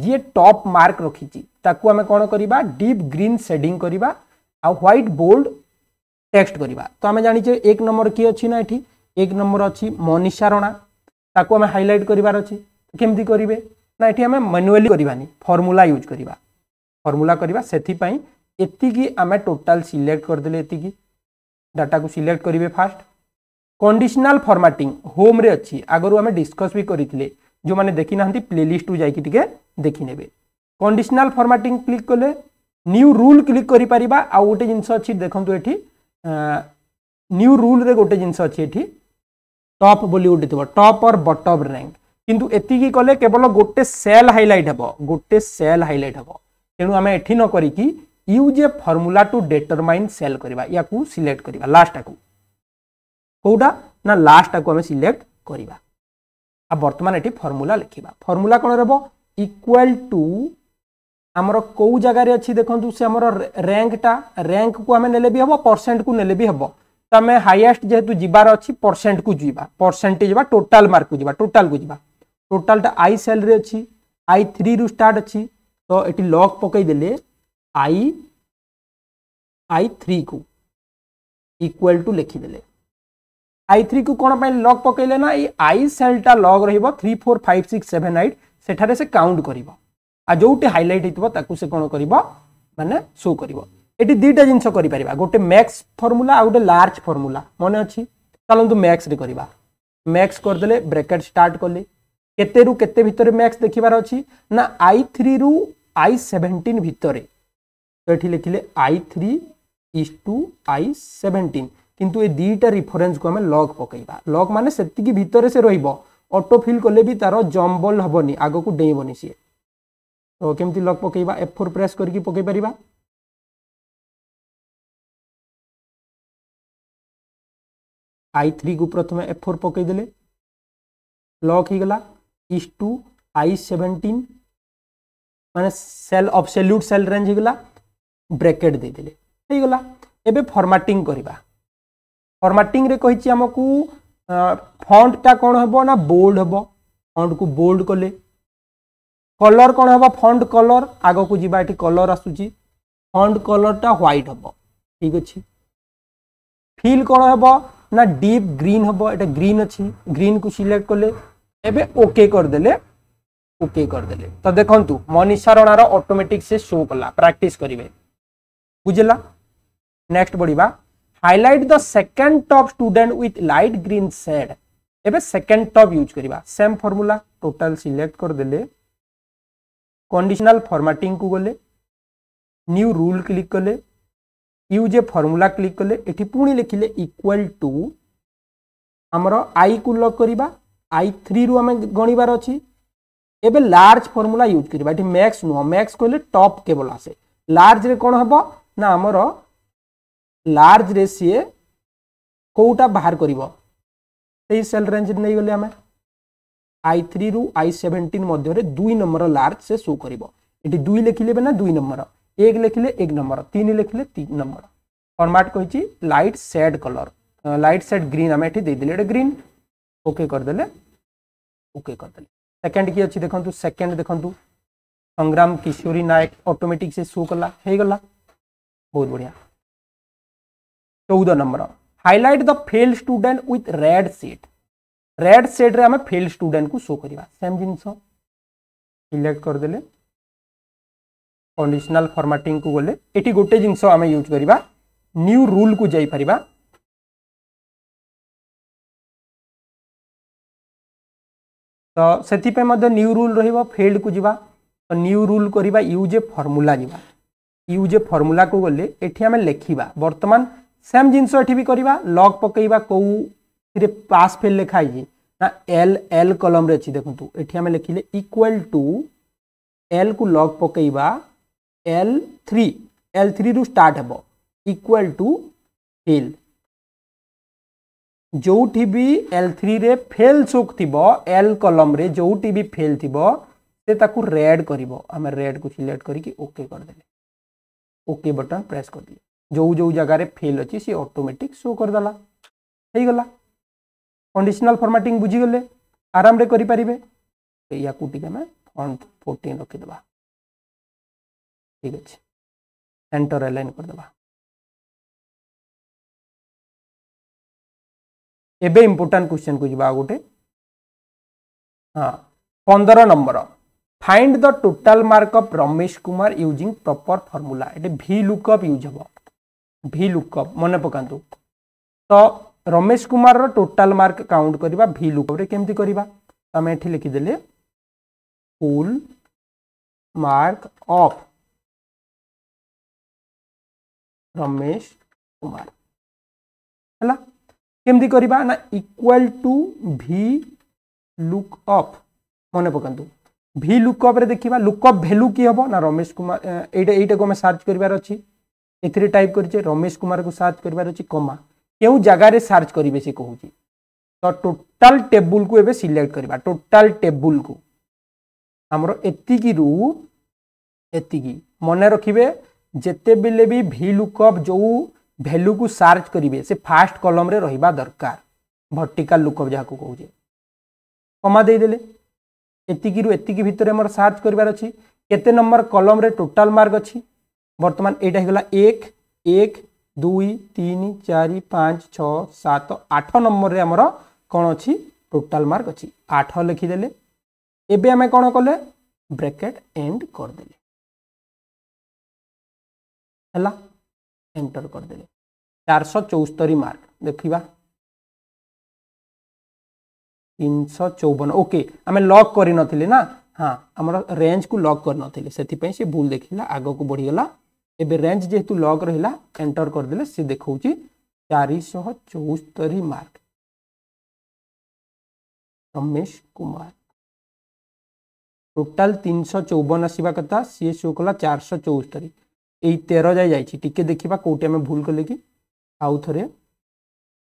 ଯିଏ ଟପ୍ ମାର୍କ ରଖିଛି ତାକୁ ଆମେ କ'ଣ କରିବା ଡିପ୍ ଗ୍ରୀନ୍ ସେଡ଼ିଂ କରିବା ଆଉ ହ୍ୱାଇଟ୍ ବୋଲ୍ଡ ଟେକ୍ସଟ କରିବା ତ ଆମେ ଜାଣିଛେ ଏକ ନମ୍ବର କିଏ ଅଛି ନା ଏଠି ଏକ ନମ୍ବର ଅଛି ମନୀଷା ରଣା ତାକୁ ଆମେ ହାଇଲାଇଟ୍ କରିବାର ଅଛି କେମିତି କରିବେ ନା ଏଠି ଆମେ ମାନୁଆଲି କରିବାନି ଫର୍ମୁଲା ୟୁଜ୍ କରିବା ଫର୍ମୁଲା କରିବା ସେଥିପାଇଁ ଏତିକି ଆମେ ଟୋଟାଲ ସିଲେକ୍ଟ କରିଦେଲେ ଏତିକି ଡାଟାକୁ ସିଲେକ୍ଟ କରିବେ ଫାଷ୍ଟ କଣ୍ଡିସନାଲ ଫର୍ମାଟିଂ ହୋମ୍ରେ ଅଛି ଆଗରୁ ଆମେ ଡିସ୍କସ୍ ବି କରିଥିଲେ जो मैंने देखी ना प्लेलीस्ट को जाए देखने कंडीशनल फर्माटिंग क्लिक कले न्यू रूल क्लिक कर गोटे जिनस अच्छी देखो ये न्यू रूल रे गोटे जिनस अच्छी ये टप बोली गोटे थी टप और बटम रैंक किंतु एति कले केवल गोटे सेल हाइलाइट हे गोटे सेल हाइलाइट हे तेणु आम एटी न करी use a formula to determine cell करवा या सिलेक्ट करवा लास्टा को कौटा ना लास्ट को आम सिलेक्ट करवा ଆଉ ବର୍ତ୍ତମାନ ଏଠି ଫର୍ମୁଲା ଲେଖିବା ଫର୍ମୁଲା କ'ଣ ରହିବ ଇକ୍ୱାଲ ଟୁ ଆମର କେଉଁ ଜାଗାରେ ଅଛି ଦେଖନ୍ତୁ ସେ ଆମର ର୍ୟାଙ୍କଟା ର୍ୟାଙ୍କକୁ ଆମେ ନେଲେ ବି ହେବ ପରସେଣ୍ଟକୁ ନେଲେ ବି ହେବ ତ ଆମେ ହାଇଏଷ୍ଟ ଯେହେତୁ ଯିବାର ଅଛି ପରସେଣ୍ଟକୁ ଯିବା ପରସେଣ୍ଟରେ ଯିବା ଟୋଟାଲ ମାର୍କକୁ ଯିବା ଟୋଟାଲକୁ ଯିବା ଟୋଟାଲଟା ଆଇ ସେଲ୍ରେ ଅଛି ଆଇ ଥ୍ରୀରୁ ଷ୍ଟାର୍ଟ ଅଛି ତ ଏଠି ଲକ୍ ପକାଇଦେଲେ ଆଇ ଆଇ ଥ୍ରୀକୁ ଇକ୍ୱାଲ୍ ଟୁ ଲେଖିଦେଲେ আই থ্রিকু কোণ পাই লକ୍ পকাইলে না এই আই সেলটা লକ୍ রহব three four five six seven eight সেঠারে সে কাউন্ট করব আর যেটি হাইলাইট হয়েছিল তাকে সে কোণ করব মানে শো করব এটি দুইটা জিনিস করে পারিবা গোটে ম্যাক্স ফর্মুলা আর গোটে লার্জ ফর্মুলা মনে অছি চালু ম্যাক্সরে করা ম্যাক্স করেদেলে ব্রেকেট স্টার্ট কলে কেতে রু কেতে ভিতরে ম্যাক্স দেখিবার অছি না আই থ্রি রু আই সেভেন্টিন ভিতরে তো এটি লিখিলে I three is to I seventeen କିନ୍ତୁ ଏ ଦୁଇଟା ରିଫରେନ୍ସକୁ ଆମେ ଲକ୍ ପକାଇବା ଲକ୍ ମାନେ ସେତିକି ଭିତରେ ସେ ରହିବ ଅଟୋ ଫିଲ୍ କଲେ ବି ତାର ଜମ୍ବଲ୍ ହେବନି ଆଗକୁ ଡେଇଁବନି ସିଏ ତ କେମିତି ଲକ୍ ପକାଇବା ଏଫ୍ ଫୋର୍ ପ୍ରେସ୍ କରିକି ପକାଇ ପାରିବା ଆଇ ଥ୍ରୀକୁ ପ୍ରଥମେ ଏଫ୍ ଫୋର୍ ପକାଇଦେଲେ ଲକ୍ ହେଇଗଲା ଇସ୍ ଟୁ ଆଇ ସେଭେଣ୍ଟିନ୍ ମାନେ ସେଲ୍ ଅବସଲ୍ୟୁଟ୍ ସେଲ୍ ରେଞ୍ଜ ହେଇଗଲା ବ୍ରେକେଟ୍ ଦେଇଦେଲେ ହେଇଗଲା ଏବେ ଫର୍ମାଟିଂ କରିବା ফর্মাটিংরে কী আমি ফন্টটা কোণ হব না বোল্ড হব ফন্টকু বোল্ড কলে কলর কোণ হব ফন্ট কলর আগকু যা এটি কলর আসুচি ফন্ট কলরটা হোয়াইট হব ঠিক আছে ফিল কোণ হব না ডিপ গ্রিন হব এটা গ্রিন অছি গ্রিন কু সিলেক্ট কলে এবে ওকে করদেলে ওকে করদেলে তো দেখন্তু মনীষা রণার অটোমেটিক সে শো কলা প্র্যাকটিস করিবে বুঝলা নেক্সট বড়িবা highlight the second top student with light green shade एवं सेकेंड टप यूज करवा सेम फर्मूला टोटाल सिलेक्ट करदे कंडीशनल फर्माटिंग को गले न्यू रूल क्लिक कले यूज ए फर्मूला क्लिक कले ये पुणी लिखिले इक्वाल टू आमर आई को लक करवा आई थ्री रु आम गणवार अच्छी एवं लार्ज फर्मूला यूज करवा मैक्स नुह मैक्स कहले टप केवल आसे लार्ज रे कौन हम ना आमर लार्ज रे सी कौटा बाहर कर सेल रेज नहीं आम आई थ्री रु आई सेवेन्टीन मध्य दुई नंबर लार्ज से शो कर ये दुई लिखिले ना दुई नंबर एक लिखिले एक नंबर तीन लिखिले तीन नंबर फर्माट कही light shade colour light shade green आम एटी ग्रीन ओके करदे ओके करदे सेकेंड किए अच्छे देखते सेकेंड देखु संग्राम किशोरी नायक अटोमेटिक से शो कला बहुत बढ़िया चौदह number highlight the fail student with red set red set रे फेल स्टूडेंट को शो करवा सेम जिन सिलेक्ट करदे कंडीशनल फॉर्मेटिंग को गले ये गोटे जिनस यूज करवा न्यू रूल को जापर तो से न्यू रूल रेल्ड को जीवा तो न्यू रूल करवा यूज ए फर्मूला जीवा यूज ए फर्मूला को गले ये आम लिखा बर्तमान ସେମ୍ ଜିନିଷ ଏଠି ବି କରିବା ଲକ୍ ପକାଇବା କେଉଁଥିରେ ପାସ୍ ଫେଲ୍ ଲେଖା ହେଇଛି ନା ଏଲ୍ ଏଲ୍ କଲମ୍ରେ ଅଛି ଦେଖନ୍ତୁ ଏଠି ଆମେ ଲେଖିଲେ ଇକ୍ୱାଲ୍ ଟୁ ଏଲ୍କୁ ଲକ୍ ପକାଇବା ଏଲ୍ ଥ୍ରୀ ଏଲ୍ ଥ୍ରୀରୁ ଷ୍ଟାର୍ଟ ହେବ ଇକ୍ୱାଲ୍ ଟୁ ଫେଲ୍ ଯେଉଁଠି ବି ଏଲ୍ ଥ୍ରୀରେ ଫେଲ୍ ସୋକ୍ ଥିବ ଏଲ୍ କଲମ୍ରେ ଯେଉଁଠି ବି ଫେଲ୍ ଥିବ ସେ ତାକୁ ରେଡ଼୍ କରିବ ଆମେ ରେଡ଼୍କୁ ସିଲେକ୍ଟ କରିକି ଓକେ କରିଦେଲେ ଓକେ ବଟନ୍ ପ୍ରେସ୍ କରିଦେଲେ ଯେଉଁ ଯେଉଁ ଜାଗାରେ ଫେଲ୍ ଅଛି ସେ ଅଟୋମେଟିକ୍ ଶୋ କରିଦେଲା ହେଇଗଲା କଣ୍ଡିସନାଲ୍ ଫର୍ମାଟିଂ ବୁଝିଗଲେ ଆରାମରେ କରିପାରିବେ ଏଇଆକୁ ଟିକେ ଆମେ ଫଣ୍ଟ ଫୋର୍ଟିନ୍ ରଖିଦେବା ଠିକ୍ ଅଛି ସେଣ୍ଟର ଆଲାଇନ୍ କରିଦେବା ଏବେ ଇମ୍ପୋର୍ଟାଣ୍ଟ କ୍ୱେଶ୍ଚନ୍କୁ ଯିବା ଆଉ ଗୋଟେ ହଁ ପନ୍ଦର number find the total mark of Ramesh Kumar using proper formula formula V look lookup use ହେବ भि लुकअप मन पका तो Ramesh Kumar row total mark count करवा भि लुकअप्रे के करवामें ये लिखिदे full mark of Ramesh Kumar है केमती करवा ना इक्वल टू भि लुकअप मन पका भि लुकअप्रे देखा लुकअप भैल्यू कि हम ना रमेश कुमार ये को सर्च कर अच्छी टाइप कर रमेश कुमार को सर्च करार अच्छे कमा के जगार सर्च करेंगे से कह तो टोटल टेबुल को सिलेक्ट करवा टोटाल टेबुल को आमर एतिक मन रखिए जिते बिले भी भि लुकअप जो भैल्यू को सर्च करेंगे से फास्ट कलम रहा दरकार भर्टिकाल लुकअप जहाँ को कहे कमा देदेक भितर सर्च करते नंबर कलम टोटाल मार्क अच्छी বর্তমান এইটা হয়ে গেল এক এক দুই তিন চারি পাঁচ ছ সাত আঠ নম্বরের আমার কোণ অছি টোটাল মার্ক অছি আঠ লিখিদেলে এবে আমি কোণ কলে ব্রেকেট এন্ড করদেলে ହେଲା ଏଣ୍ଟର କରିଦେଲେ ଚାରିଶହ ଚଉସ୍ତରୀ ମାର୍କ ଦେଖିବା ତିନିଶହ ଚଉବନ ଓକେ ଆମେ ଲକ୍ କରିନଥିଲେ ନା ହଁ ଆମର ରେଞ୍ଜକୁ ଲକ୍ କରିନଥିଲେ ସେଥିପାଇଁ ସେ ଭୁଲ ଦେଖିଲା ଆଗକୁ ବଢ଼ିଗଲା एंज जेहेतु लक रहा एंटर करदे सी देखा चार शह चौस्तरी मार्क रमेश कुमार टोटाल तीन शौ आसवा कथा सी शो कला चार शौ चौस्तरी यही तेरह जाए जाए देखा कौटी आम भूल कले कि आउ थ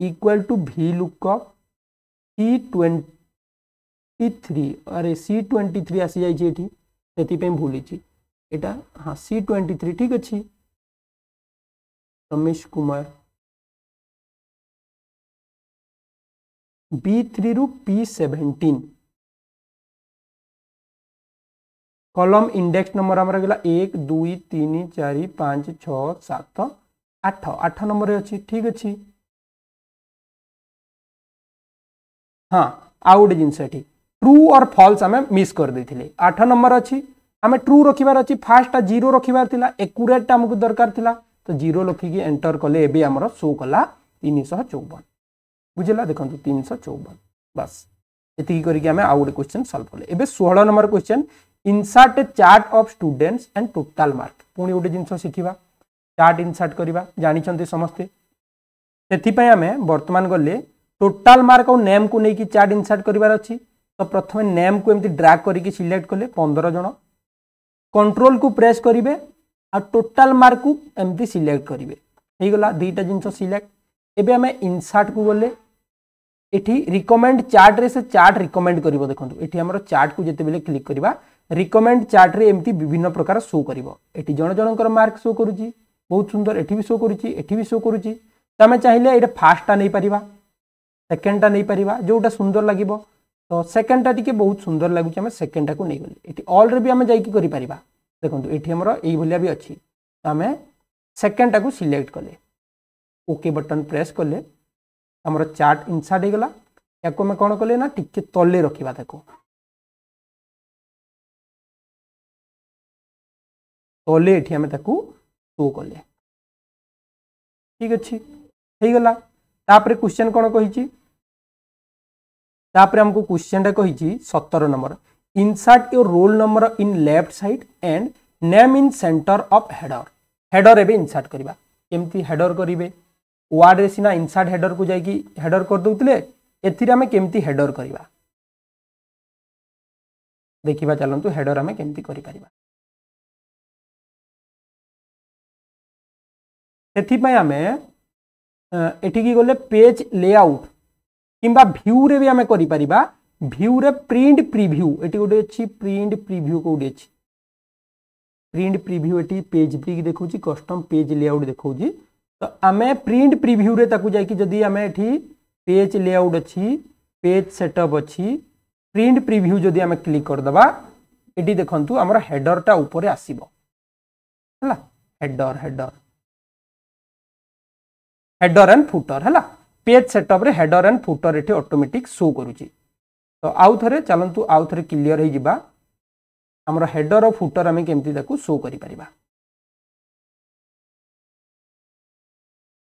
equal to V look C twenty three अरे सी ट्वेंटी थ्री आसी जाइए ये से भूली এটা हां C23 ঠিক আছে สม یش কুমার B3 रु P17 কলম ইনডেক্স নম্বর আমরা গলা 1 2 3 4 5 6 7 8 8 নম্বর আছে ঠিক আছে হ্যাঁ আউট জিনসেটি ট্রু অর ফলস আমি মিস কর দিছিলে 8 নম্বর আছে आम ट्रु रखार अच्छी फास्टा जीरो रखार एकुरेट आमको दरकार था तो जीरो रखिक एंटर कले आमर शो कला तीन शह चौवन बुझेगा देखो तीन शह चौवन बस ये करें आउ गए क्वेश्चन सल्व कले एवं षोह number question insert a chart of students and total mark पुणी गोटे जिन शिखा चार्ट इनसर्ट करवा जानते समस्ते से आम बर्तमान गले टोटाल मार्क और नेम को लेकिन चार्ट इनसर्ट करार अच्छी तो प्रथम नेम को एमती ड्राग करके सिलेक्ट कले पंद्रह जन कंट्रोल को प्रेस करेंगे आ टोटल मार्क को एमती सिलेक्ट करेंगेगला दुटा जिनस सिलेक्ट एवं आम इनसार्ट को गले ये रिकमेंड चार्ट्रे से चार्ट रिकमेंड कर देखो ये आम चार्ट को जितेबले क्लिक करवा रिकमेंड चार्ट्रे एम विभिन्न प्रकार शो कर ये जन जनकर मार्क शो कर बहुत सुंदर एटी भी शो कर शो कर चाहिए ये फास्टा नहीं पार सेकेंडटा नहीं पार जोटा सुंदर लगे तो सेकेंड टा टे बहुत सुंदर लगुच सेकेंड टाक नहींगल अल रे भी आम जापर देखो ये आम भाया भी अच्छी तो आम सेकेंड टाक सिलेक्ट कले ओके बटन प्रेस कले आम चार्ट इनसर्ट होगा या को कौन कले ना टी तले रखा देख तले ये आम शो कले ठीक अच्छे हो गला क्वेश्चन कौन कही तापर आमको क्वेश्चन कही सतर number insert your roll number in left side and name in center of header header एवं इनसर्ट करवा केमती हेडर करेंगे वार्ड्रे सीना इनसर्ट हेडर को जाकि हेडर करदे एमें केमती हेडर करवा देखा चलतु हेडर आम केमती करें आम एठिकी गले पेज लेआउट किंबा भ्यूरे भी आम कर भ्यूरे प्रिंट प्रिव्यू ये गोटे अच्छी प्रिंट प्रिव्यू कौटी अच्छी प्रिंट प्रिव्यू ये पेज ब्रिक देखा कस्टम पेज लेआउट देखा तो आम प्रिंट प्रिव्यूरे जाए पेज लेआउट अच्छी पेज सेटअप अच्छी प्रिंट प्रिव्यू जदि आम क्लिक करदे ये देखूँ आम हेडरटा उपर आसब header header header and footer है পেজ সেଟঅপ্রে হেডর ଆଣ୍ଡ ଫୁଟର ଏଠି ଅଟୋମେଟିକ୍ ସୋ କରୁଛି ତ ଆଉ ଥରେ ଚାଲନ୍ତୁ ଆଉ ଥରେ କ୍ଲିଅର୍ ହେଇଯିବା ଆମର ହେଡର ଆଉ ଫୁଟର ଆମେ କେମିତି ତାକୁ ସୋ କରିପାରିବା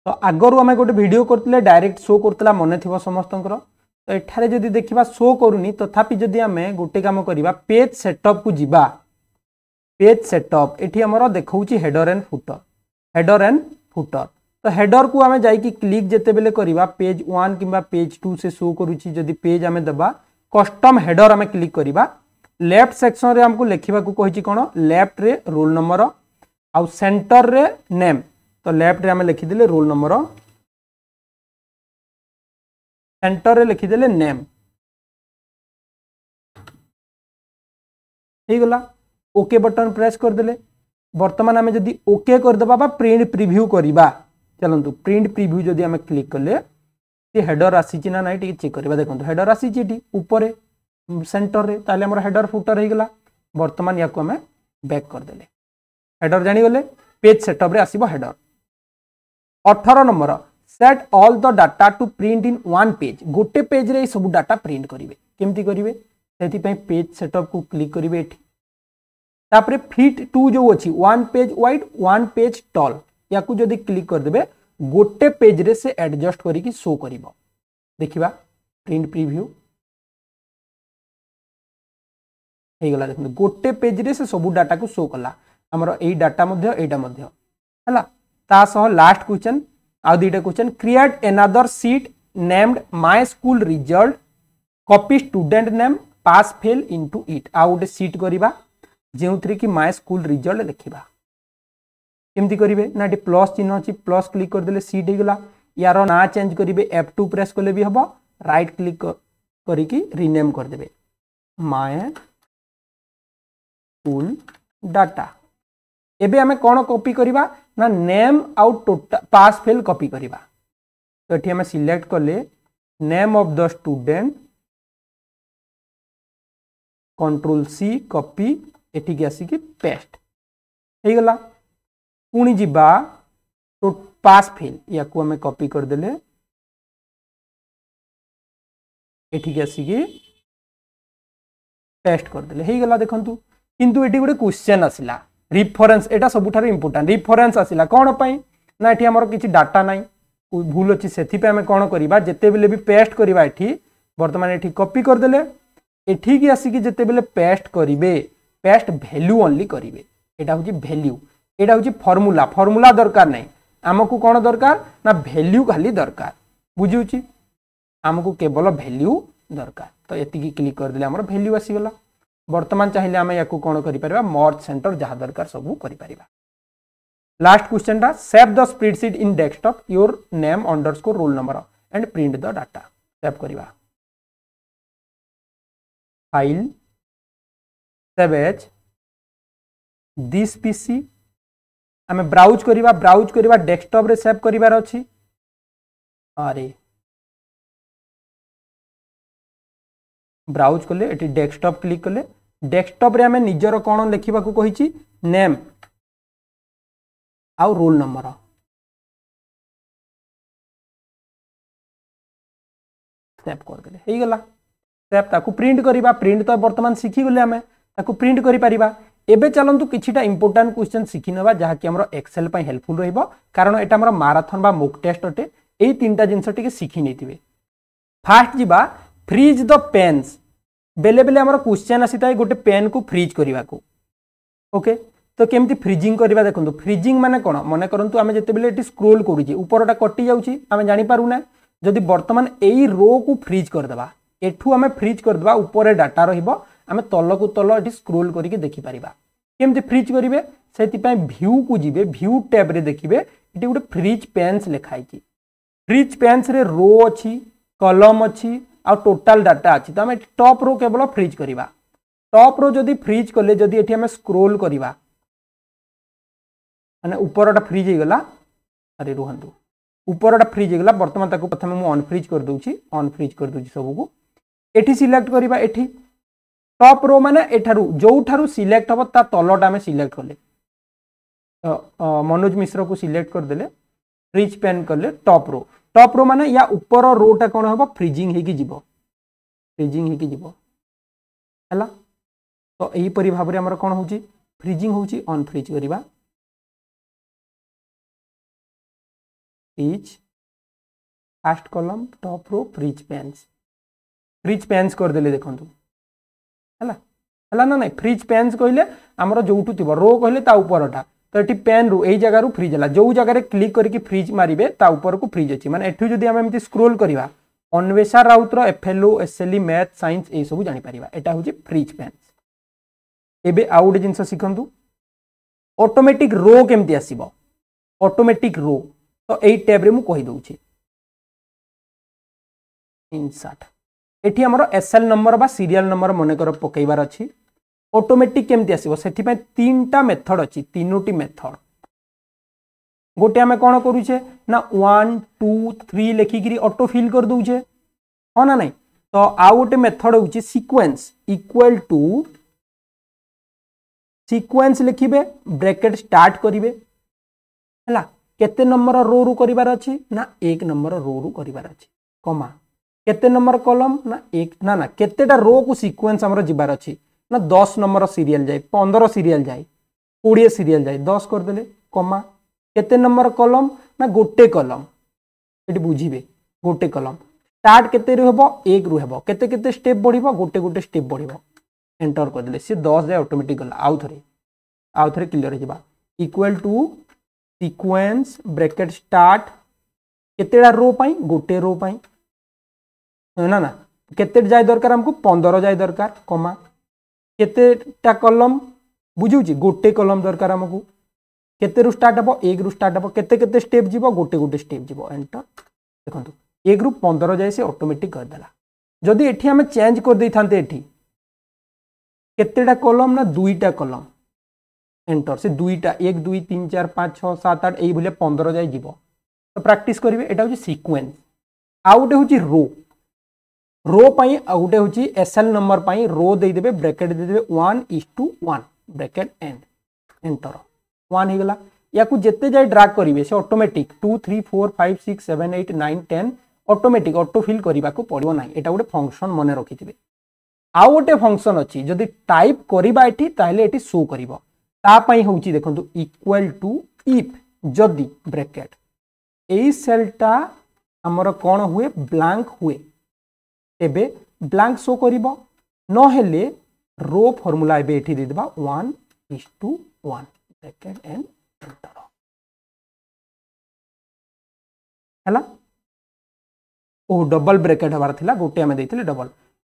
ତ ଆଗରୁ ଆମେ ଗୋଟେ ଭିଡ଼ିଓ କରୁଥିଲେ ଡାଇରେକ୍ଟ ସୋ କରୁଥିଲା ମନେ ଥିବ ସମସ୍ତଙ୍କର ତ ଏଠାରେ ଯଦି ଦେଖିବା ସୋ କରୁନି ତଥାପି ଯଦି ଆମେ ଗୋଟେ କାମ କରିବା ପେଜ୍ ସେଟଅପ୍କୁ ଯିବା ପେଜ୍ ସେଟଅପ୍ ଏଠି ଆମର ଦେଖାଉଛି header and footer header and footer तो हेडर को आम जा क्लिक जिते करवा पेज वन कि पेज टू से शो करुच्ची जब पेज आम दबा कस्टम हेडर आम क्लिक करवा लेफ्ट सेक्शन में आमको लिखा कौन लेफ्ट रे रोल नंबर आउ सेंटर रे नेम तो लेफ्ट रे आम लिखीद रोल नंबर सेन्टर में लिखीद नेम गला ओके बटन प्रेस करदे बर्तमान आम जब ओके करदे प्रिंट प्रिव्यू करवा चलत प्रिंट प्रिव्यू जदि क्लिक कले हेडर आसी ना ना टे चेक करवा देखो हेडर आसी ऊपर सेन्टर में तेल हेडर फुटर होगा बर्तमान या बैक करदे हेडर जाणीगले पेज सेटअप्रे आस हेडर अठर number set all the data to print in one page गोटे पेज रे सब डाटा प्रिंट करेंगे केमती करेंगे से पेज सेटअप को क्लिक करेंगे ये फिट टू जो अच्छी one page wide one page tall या को जदि क्लिक कर देबे गोटे पेज रे से एडजस्ट करी कि शो करिवो देखिबा प्रिंट प्रीव्यू हे गला देखु गोटे पेज रे से सब डाटा को शो कला हमरो एई डाटा मध्य एटा मध्य हला ता सह लास्ट क्वेश्चन आ दिटा question create another sheet named my school result copy student name pass fail into it आ उटे शीट करिबा जेउ थ्री माय स्कूल रिजल्ट लिखिबा केमती करेंगे ना ये प्लस चिन्ह अच्छी प्लस क्लिक करदे सीट होगा यार ना चेज करेंगे एफ टू प्रेस कले भी हम रईट क्लिक करनेम करदे माए फुल डाटा एवं आम कौन कपी करवा ना नेम आउ टोटा पास फेल कपी करवा तो ये आम सिलेक्ट कले name of the student control C copy copy एटिक आसिक पेस्ट हो गला पुणी जीबा तो पास फेल या को हमें कॉपी कर देले एठी के आसी टेस्ट कर देले हे गला देखंतु किंतु एठी गुडे क्वेश्चन आसीला रेफरेंस एटा सबुठार इंपोर्टेंट रेफरेंस आसीला कोन पई ना एठी हमर किछि डाटा नाही भूल अछि सेथि पे हमें कोन करबा जते बेले भी पेस्ट करबा एठी वर्तमान एठी कॉपी कर देले एठी के आसी कि जते बेले पेस्ट करिवे पेस्ट वैल्यू ओनली करिवे एटा होची वैल्यू यहाँ हूँ फर्मूला फर्मूला दरकार नहीं आमको कौन दरकार ना भैल्यू खाली दरकार बुझे आम को केवल भैल्यू दरकार तो ये क्लिक करदे आम भैल्यू आसीगला बर्तमान चाहिए आम या कौन कर मर्च सेन्टर जहाँ दरकार सब कर लास्ट क्वेश्चन टा save the spreadsheet in desktop your name under score roll number and print the data save करवा फाइल सेवेज दिस पीसी आम ब्राउज करवा ब्राउज करवा डेस्कटप्रे से करार ब्राउज कले डेस्कटप क्लिक कले डेस्कटप्रे आम निजर कौन लिखा कही नेम आउ रोल नंबर स्नाप करदेगला प्रिंट करवा प्रिंट तो बर्तमान शिखीगले आम प्रिंट करें এবে চলতু কিছুটা ইম্পর্টাট কোশ্চেন শিখি নেওয়া যা কি আমার এক্সেল পাই হেল্পফুল রহব কারণ এটা আমার মারাথন বা মুক টেস্ট অটে এই তিনটা জিনিস টিকে শিখি নেইতিবে ফার্স্ট যা ফ্রিজ দ পেন্স বেলে বেলে আমার কোশ্চেন আসি থাকে গোটে পেন কু ফ্রিজ করা ওকে তো কেমতি ফ্রিজিং করা দেখুন ফ্রিজিং মানে কোণ মনে করতু আমি যেতবে এটি স্ক্রোল করুছি উপরটা কটি যাচ্ছি আমি জাঁপারু না যদি বর্তমান এই রো কু ফ্রিজ করেদেবা এঠু আমি ফ্রিজ করেদেবা উপরে ডাটা রহব आम तल को तल ये स्क्रोल करके देखिपर केमती फ्रिज करेंगे से भ्यू को जी भ्यू टैब्रे देखिए ये गोटे फ्रिज पेन्स लिखाई फ्रिज पेन्स रो अच्छी कलम अच्छी आ टोटाल डाटा अच्छी तो आम टप रो केवल फ्रिज करवा टप रो जदि फ्रिज कले जदि ये आम स्क्रोल करवा मैंने ऊपरटा फ्रिज होगा अरे रुहतु ऊपरटा फ्रिज होगा बर्तमान प्रथम मुझ अनफ्रिज करदे अनफ्रिज करदे सबको ये सिलेक्ट करवा टप रो मान जो ठारू सिलेक्ट हम ता तलटा आम सिलेक्ट कले मनोज मिश्र को सिलेक्ट करदे फ्रिज पेन कले टप रो टप रो मैंने या उपर रोटा कौन हम फ्रिजिंग हो फ्रिजिंग होगा तो यहीपरि भाव कौन हो फ्रिजिंग होनफ्रिज करवा freeze first column top row freeze panes freeze panes करदे देखूँ है ना ना फ्रिज पैंस कहले आमर जो थी रो कहले उपरटा तो ये पेन रु यू फ्रिज है जो जगह क्लिक करके फ्रिज मारे को फ्रिज अच्छी मैंने यूँ जब एम स्क्रोल करवा Anwesha Rout F L O S L math science ये सब जापर एटा हूँ फ्रिज पैंस एवं आउ गोटे जिनस शिखत अटोमेटिक रो केमती आसब अटोमेटिक रो तो यही टैब्रे मुझे এটি আমার এসএল নম্বর বা সিরিয়াল নম্বর মনেকর পকাইবার অছি অটোমেটিক কেমতি আসব সেপাই তিনটা মেথড অছি তিনোটি মেথড গোটে আমি কোণ করুছে না ওয়ান টু থ্রি লেখিকি অটো ফিল করে দেছে হ্যাঁ না নাই তো আউ গোটে মেথড হচ্ছে সিকোয়েন্স ইকুয়াল টু সিকোয়েন্স লিখবে ব্রেকেট স্টার্ট করবে হল কেতে নম্বর রো রু করবার অ না এক নম্বর রো রু করবার অ কমা কেতে নম্বর কলম না এক না না কেতেটা রো কু সিকোয়েন্স আমার যাবার অছি না দশ নম্বর সিরিয়াল যায় পনেরো সিরিয়াল যায় কোড়িয়ে সিরিয়াল যায় দশ করেদেলে কমা কেতে নম্বর কলম না গোটে কলম এটি বুঝবে গোটে কলম স্টার্ট কেতে হব এক রু হব কেতে কেতে স্টেপ বড়িব গোটে গোটে স্টেপ বড়িব এন্টর করেদেলে সি দশ যায় অটোমেটিক গলা আউ থরে আউ থরে ক্লিয়ার হয়ে যা equal to sequence bracket start কেতেটা রো পাই গোটে রো পাই না না কেতে যায় দরকার আমাকে পনেরো যায় দরকার কমা কেতেটা কলম বুঝুছি গোটে কলম দরকার আমাকে কেতে রু স্টার্ট হব এক রু স্টার্ট হব কেতে কেতে স্টেপ যাব গোটে গোটে স্টেপ যাব এন্টর দেখুন এক রু পনেরো যায় সে অটোমেটিক করেদেলা যদি এটি আমি চেঞ্জ করে থাকে এটি কেতেটা কলম না দুইটা কলম এন্টর সে দুইটা এক দুই তিন চার পাঁচ ছ সাত আট এইভাবে পনেরো যায় যাব তো প্রাকটিস করবে এটা হচ্ছে সিকুয়েন্স আউ গোটে হচ্ছে রো रो पाई गोटे हूँ एस एल नंबर पाई रो देदेवे ब्राकेट देदेवे one is two one bracket and enter one गला या जिते जाए ड्राग करेंगे से automatic two three four five six seven eight nine ten automatic auto fill करने को पड़ो ना यहाँ गोटे फंक्शन मन रखि आउ गोटे फंक्शन अच्छी जदि टाइप करवा ये ताहले ये शो करपाई हूँ देखो इक्वाल टू इफ जदि ब्राकेट এই सेलटा আমার কোণ हुए ব্লাঙ্ক हुए এবে ব্লাঙ্ক শো করব নহলে রো ফর্মুলা এবে এটি দিয়ে দেবা one is two one bracket and enter হলা ও ডবল ব্র্যাকেট হবার লা গোটে আমি দিয়ে ডবল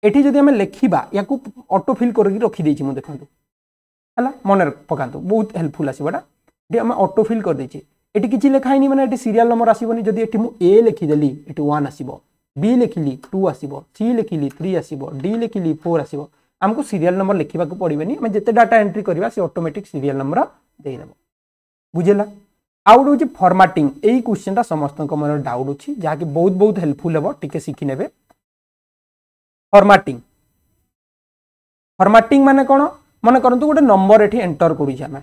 এটি যদি আমি লেখিবা ইয়াকু অটো ফিল করি রখি দিয়েছি মু দেখুন হলা মনে পকাতু বহুত হেল্পফুল আসবটা এটি আমি অটো ফিল করে দিয়েছি এটি কিছু লেখা হয়নি মানে এটি সিরিয়াল নম্বর আসবনি যদি এটি মু এ লেখিদেলি এটি ওয়ান আসব বি লিখিলি টু আসব সি লিখিলি থ্রি আসব ডি লিখিলি ফোর আসব আমি সিরিয়াল নম্বর লিখবা পড়বে আমি যেতে ডাটা এন্ট্রি করা সে অটোমেটিক সিরিয়াল নম্বর দিয়েদেব বুঝেলা আউ গোটে হচ্ছে ফর্মাটিং এই কোশ্চেনটা সমস্ত মনে ডাউট অছি যা কি বহুত বহুত হেল্পফুল হব টিকে শিখি নেবে ফর্মাটিং ফর্মাটিং মানে কোণ মনে করতু গোটে নম্বর এটি এন্টর করুছে আমি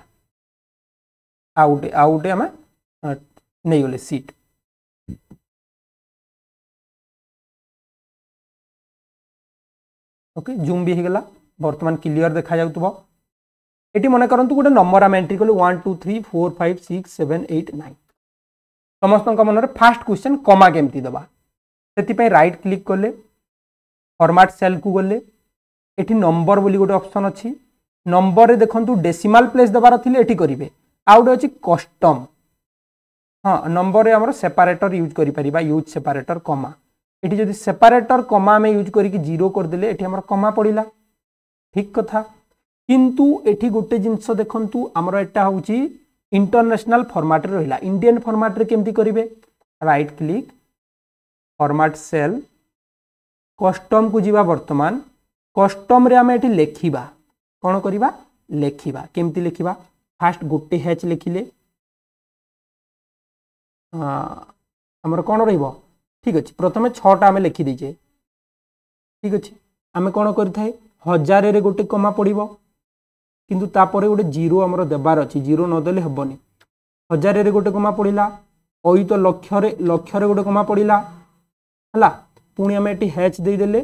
আউ গোটে আউ গোটে আমি নেইগলে সিট ওকে জুম বি হয়ে বর্তমান ক্লিয়ার দেখা যাওয়া এটি মনে করতু গোটে নম্বর আমি এন্ট্রি কলু one two three four five six seven eight nine সমস্ত মনে ফাষ্ট কোশ্চেন কমা কেমতি দেবা সেপাই রাইট ক্লিক কলে ফর্মাট সেল কু গলে এটি নম্বর বলে গোটে অপসন অছি নম্বরে দেখুন ডেসিমাল প্লেস দেবার লে এটি করবে আউ গোটে অছি কষ্টম হ্যাঁ নম্বরে আমার সেপারেটর ইউজ করে পারা ইউজ সেপারেটর কমা এটি যদি সেপারেটর কমা আমি ইউজ করি জিরো করেদেলে এটি আমার কমা পড়া ঠিক কথা কিন্তু এটি গোটে জিনিস দেখন্তু আমার এটা হচ্ছে ইন্টরন্যাশনাল ফর্মাটে রহিলা ইন্ডিয়ান ফর্মাটে কেমতি করবে right click format cell custom কু যা বর্তমান কষ্টমরে আমি এটি লেখিবা কোণ করা লেখিবা কেমতি লেখিবা ফার্স্ট গোটে হ্যাচ লেখিলে আমার কোণ রহব ଠିକ୍ ଅଛି ପ୍ରଥମେ ଛଅଟା ଆମେ ଲେଖିଦେଇଛେ ଠିକ୍ ଅଛି ଆମେ କ'ଣ କରିଥାଏ ହଜାରରେ ଗୋଟେ କମା ପଡ଼ିବ କିନ୍ତୁ ତାପରେ ଗୋଟେ ଜିରୋ ଆମର ଦେବାର ଅଛି ଜିରୋ ନଦେଲେ ହେବନି ହଜାରରେ ଗୋଟେ କମା ପଡ଼ିଲା ଅୟୁତ ଲକ୍ଷ୍ୟରେ ଲକ୍ଷ୍ୟରେ ଗୋଟେ କମା ପଡ଼ିଲା ହେଲା ପୁଣି ଆମେ ଏଠି ହ୍ୟାଚ୍ ଦେଇଦେଲେ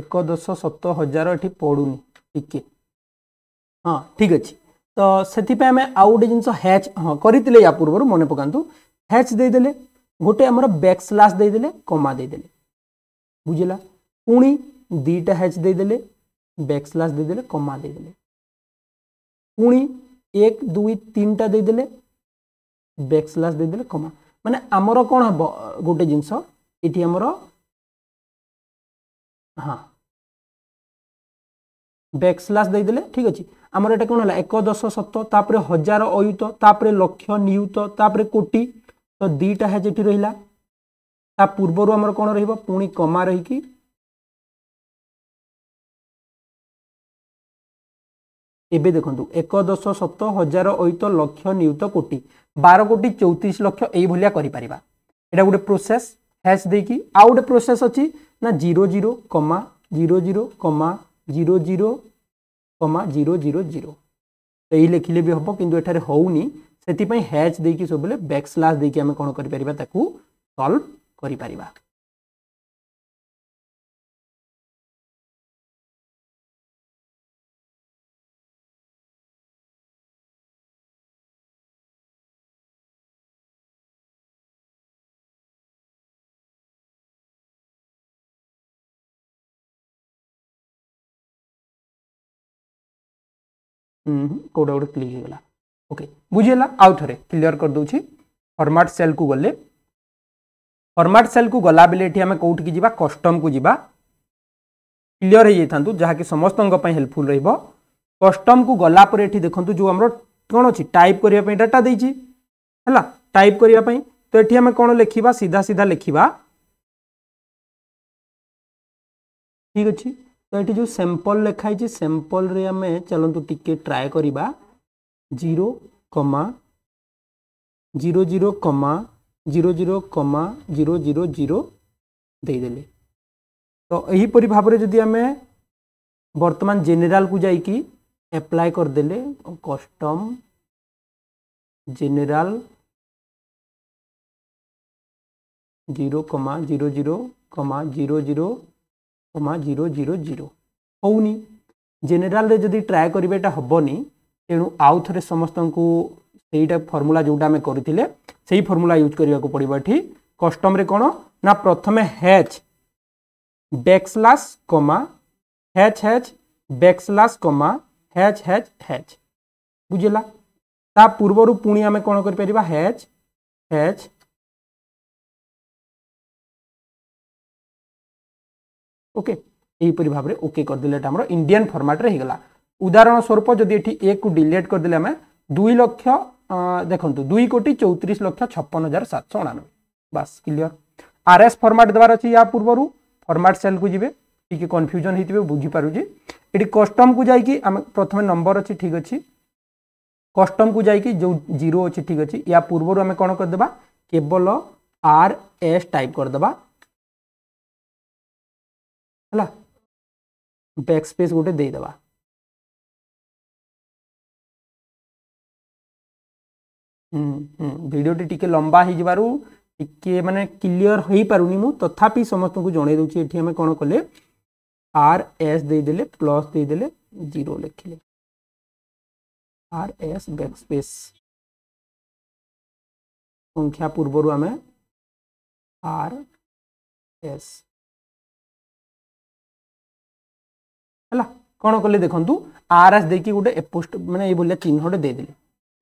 ଏକ ଦଶ ସତ ହଜାର ଏଠି ପଡ଼ୁନି ଟିକେ हाँ ठीक अच्छे तो से आम आउ गोटे जिन हैच हाँ करी या पूर्व मन पका हैच देदेले गोटे आमर बैक स्लाश देदेले कमा देदेले बुझला पुणी दीटा हैच देदेले बैक स्लाश देदेले कमा देदेले पुणी एक दुई तीन टा देदेले बैक स्लाश देदेले कमा मान आमर कौन हम गोटे जिनस ये आमर हाँ बैक स्लाश देदेले ठीक अच्छे ଆମର ଏଇଟା କ'ଣ ହେଲା ଏକ ଦଶ ଶତ ତାପରେ ହଜାର ଅୟୁତ ତାପରେ ଲକ୍ଷ ନିୟୁତ ତାପରେ କୋଟି ତ ଦୁଇଟା ହେ ଯେଠି ରହିଲା ତା ପୂର୍ବରୁ ଆମର କ'ଣ ରହିବ ପୁଣି କମା ରହିକି ଏବେ ଦେଖନ୍ତୁ ଏକ ଦଶ ଶତ ହଜାର ଅୟୁତ ଲକ୍ଷ ନିୟୁତ କୋଟି ବାର କୋଟି ଚଉତିରିଶ ଲକ୍ଷ ଏଇଭଳିଆ କରିପାରିବା ଏଇଟା ଗୋଟେ ପ୍ରୋସେସ୍ ହ୍ୟାସ୍ ଦେଇକି ଆଉ ଗୋଟେ ପ୍ରୋସେସ୍ ଅଛି ନା zero zero comma zero zero comma zero zero comma zero zero zero तो यही लिखिले भी हम कि होनी हैच देकी सब बेले बैक आम कौन करें सल्व कर कौट गोटे क्लिक होगा ओके बुझेगा आउ थे क्लीयर करदे फर्माट सेल को गले फर्माट सेल को गला बेले ये आम कस्टम को जी क्लीयर हो जाता जहाँकि समस्त हेल्पफुल रस्टम को गलापर ये देखते जो आम कौन अच्छी टाइप करने डाटा देला टाइप करने तो ये आम कौन लिखा सीधा सीधा लिखा ठीक अच्छे तो ये जो सैंपल लिखाई सैंपल रे आम चलतु तो टी ट्राए करवा zero comma zero zero comma zero zero comma zero zero zero देदेले तो यहीपर भाव में जदि आम बर्तमान जेनेल को जाकि एप्लाय करदे custom general zero comma zero zero comma zero zero comma zero zero zero ହେଉନି ଜେନେରାଲରେ ଯଦି ଟ୍ରାଏ କରିବେ ଏଇଟା ହେବନି ତେଣୁ ଆଉ ଥରେ ସମସ୍ତଙ୍କୁ ସେଇଟା ଫର୍ମୁଲା ଯେଉଁଟା ଆମେ କରିଥିଲେ ସେଇ ଫର୍ମୁଲା ୟୁଜ୍ କରିବାକୁ ପଡ଼ିବ ଏଠି କଷ୍ଟମ୍ରେ କ'ଣ ନା ପ୍ରଥମେ hash backslash comma hash hash backslash comma hash hash hash ବୁଝିଲା ତା ପୂର୍ବରୁ ପୁଣି ଆମେ କ'ଣ କରିପାରିବା ହେଚ୍ ହେଚ୍ ओके यहीपर भाव में ओके करदे आम इंडियान फर्माट्रेगला उदाहरण स्वरूप जदि ये एक को डिलेट करदे आम दुई लक्ष देखु दुई कोटी चौतीस लक्ष छपन हजार सात सौ अणानबे बास क्लीयर आर एस फर्माट देवार अच्छे या पूर्व फर्माट सेल को जी टे कन्फ्यूजन हो बुझीपी ये कस्टम को जैक आम प्रथम नंबर अच्छे ठीक अच्छे कस्टम को जैक जो जीरो अच्छे ठीक अच्छे या पूर्व आम कौन करदे केवल आर एस टाइप करदे हला बैक स्पेस गोटे दे दबा हम्म, हम्म टी लंबा हो जबारु टिके माने हो पार मु तथापि समस्त को जणे दउची एठी हमें कले आर एस दे प्लस दे जीरो लिखले आर एस बैक स्पेस संख्या पूर्वरु हमें आर एस है कौन कले देखु आर एस देखिए गोटे एपोस्ट मैंने ये चिन्हटे देदेले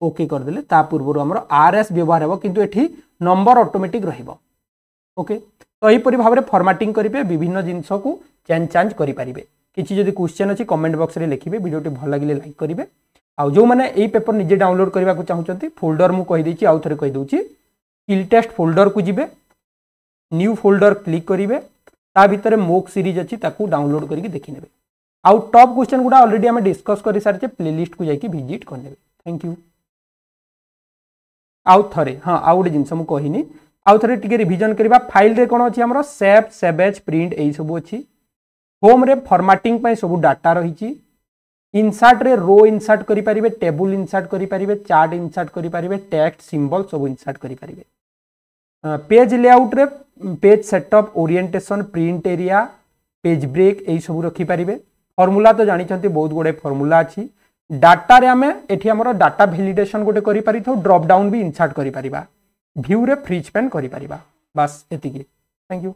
ओके करदे पूर्व आर एस व्यवहार हो कितु ये नंबर अटोमेटिक रोके तो यहपर भाव में फर्माटिंग करेंगे विभिन्न जिनस को चेज चेज करेंगे किसी जो क्वेश्चन अच्छी कमेंट बक्स में लिखे भिडियो भल लगे लाइक करेंगे आ जो मैंने ये पेपर निजे डाउनलोड करने को चाहते फोल्डर मुझे आउ थे कहीदे स्किल टेस्ट फोल्डर को जी न्यू फोल्डर क्लिक करेंगे ता मोक सीरीज अच्छी डाउनलोड करके देखने आउ टप क्वेश्चन गुड़ा अलरेडी आम डिस्कस कर सारी प्ले लिस्ट को जाकि भिजिट करने थैंक यू आउ थे हाँ आउ गोटे जिनस मुझे आउ थे टी रिजन करवा फाइल कौन अच्छी सेफ सेवेज प्रिंट सब अच्छी होम्रे फर्माटिंग सब डाटा रही इनसर्ट्रे रो इनसर्ट करेंगे टेबुल इनसर्ट करेंगे चार्ट इनसर्ट करेंगे टेक्स्ट सिंबल सब इनसर्ट करेंगे पेज रे page setup orientation print area page break यही सब रखिपारे ফর্মুলা তো জাঁচান বহুত গুড়ে ফর্মুলা আছে ডাটারে আমি এটি আমার ডাটা ভ্যালিডেসন গোটে করে পারি ড্রপ ডাউন বি ইনসর্ট করে পারা ভিউরে ফ্রিজ পেন করে পারা বাস এতিকি থ্যাংক ইউ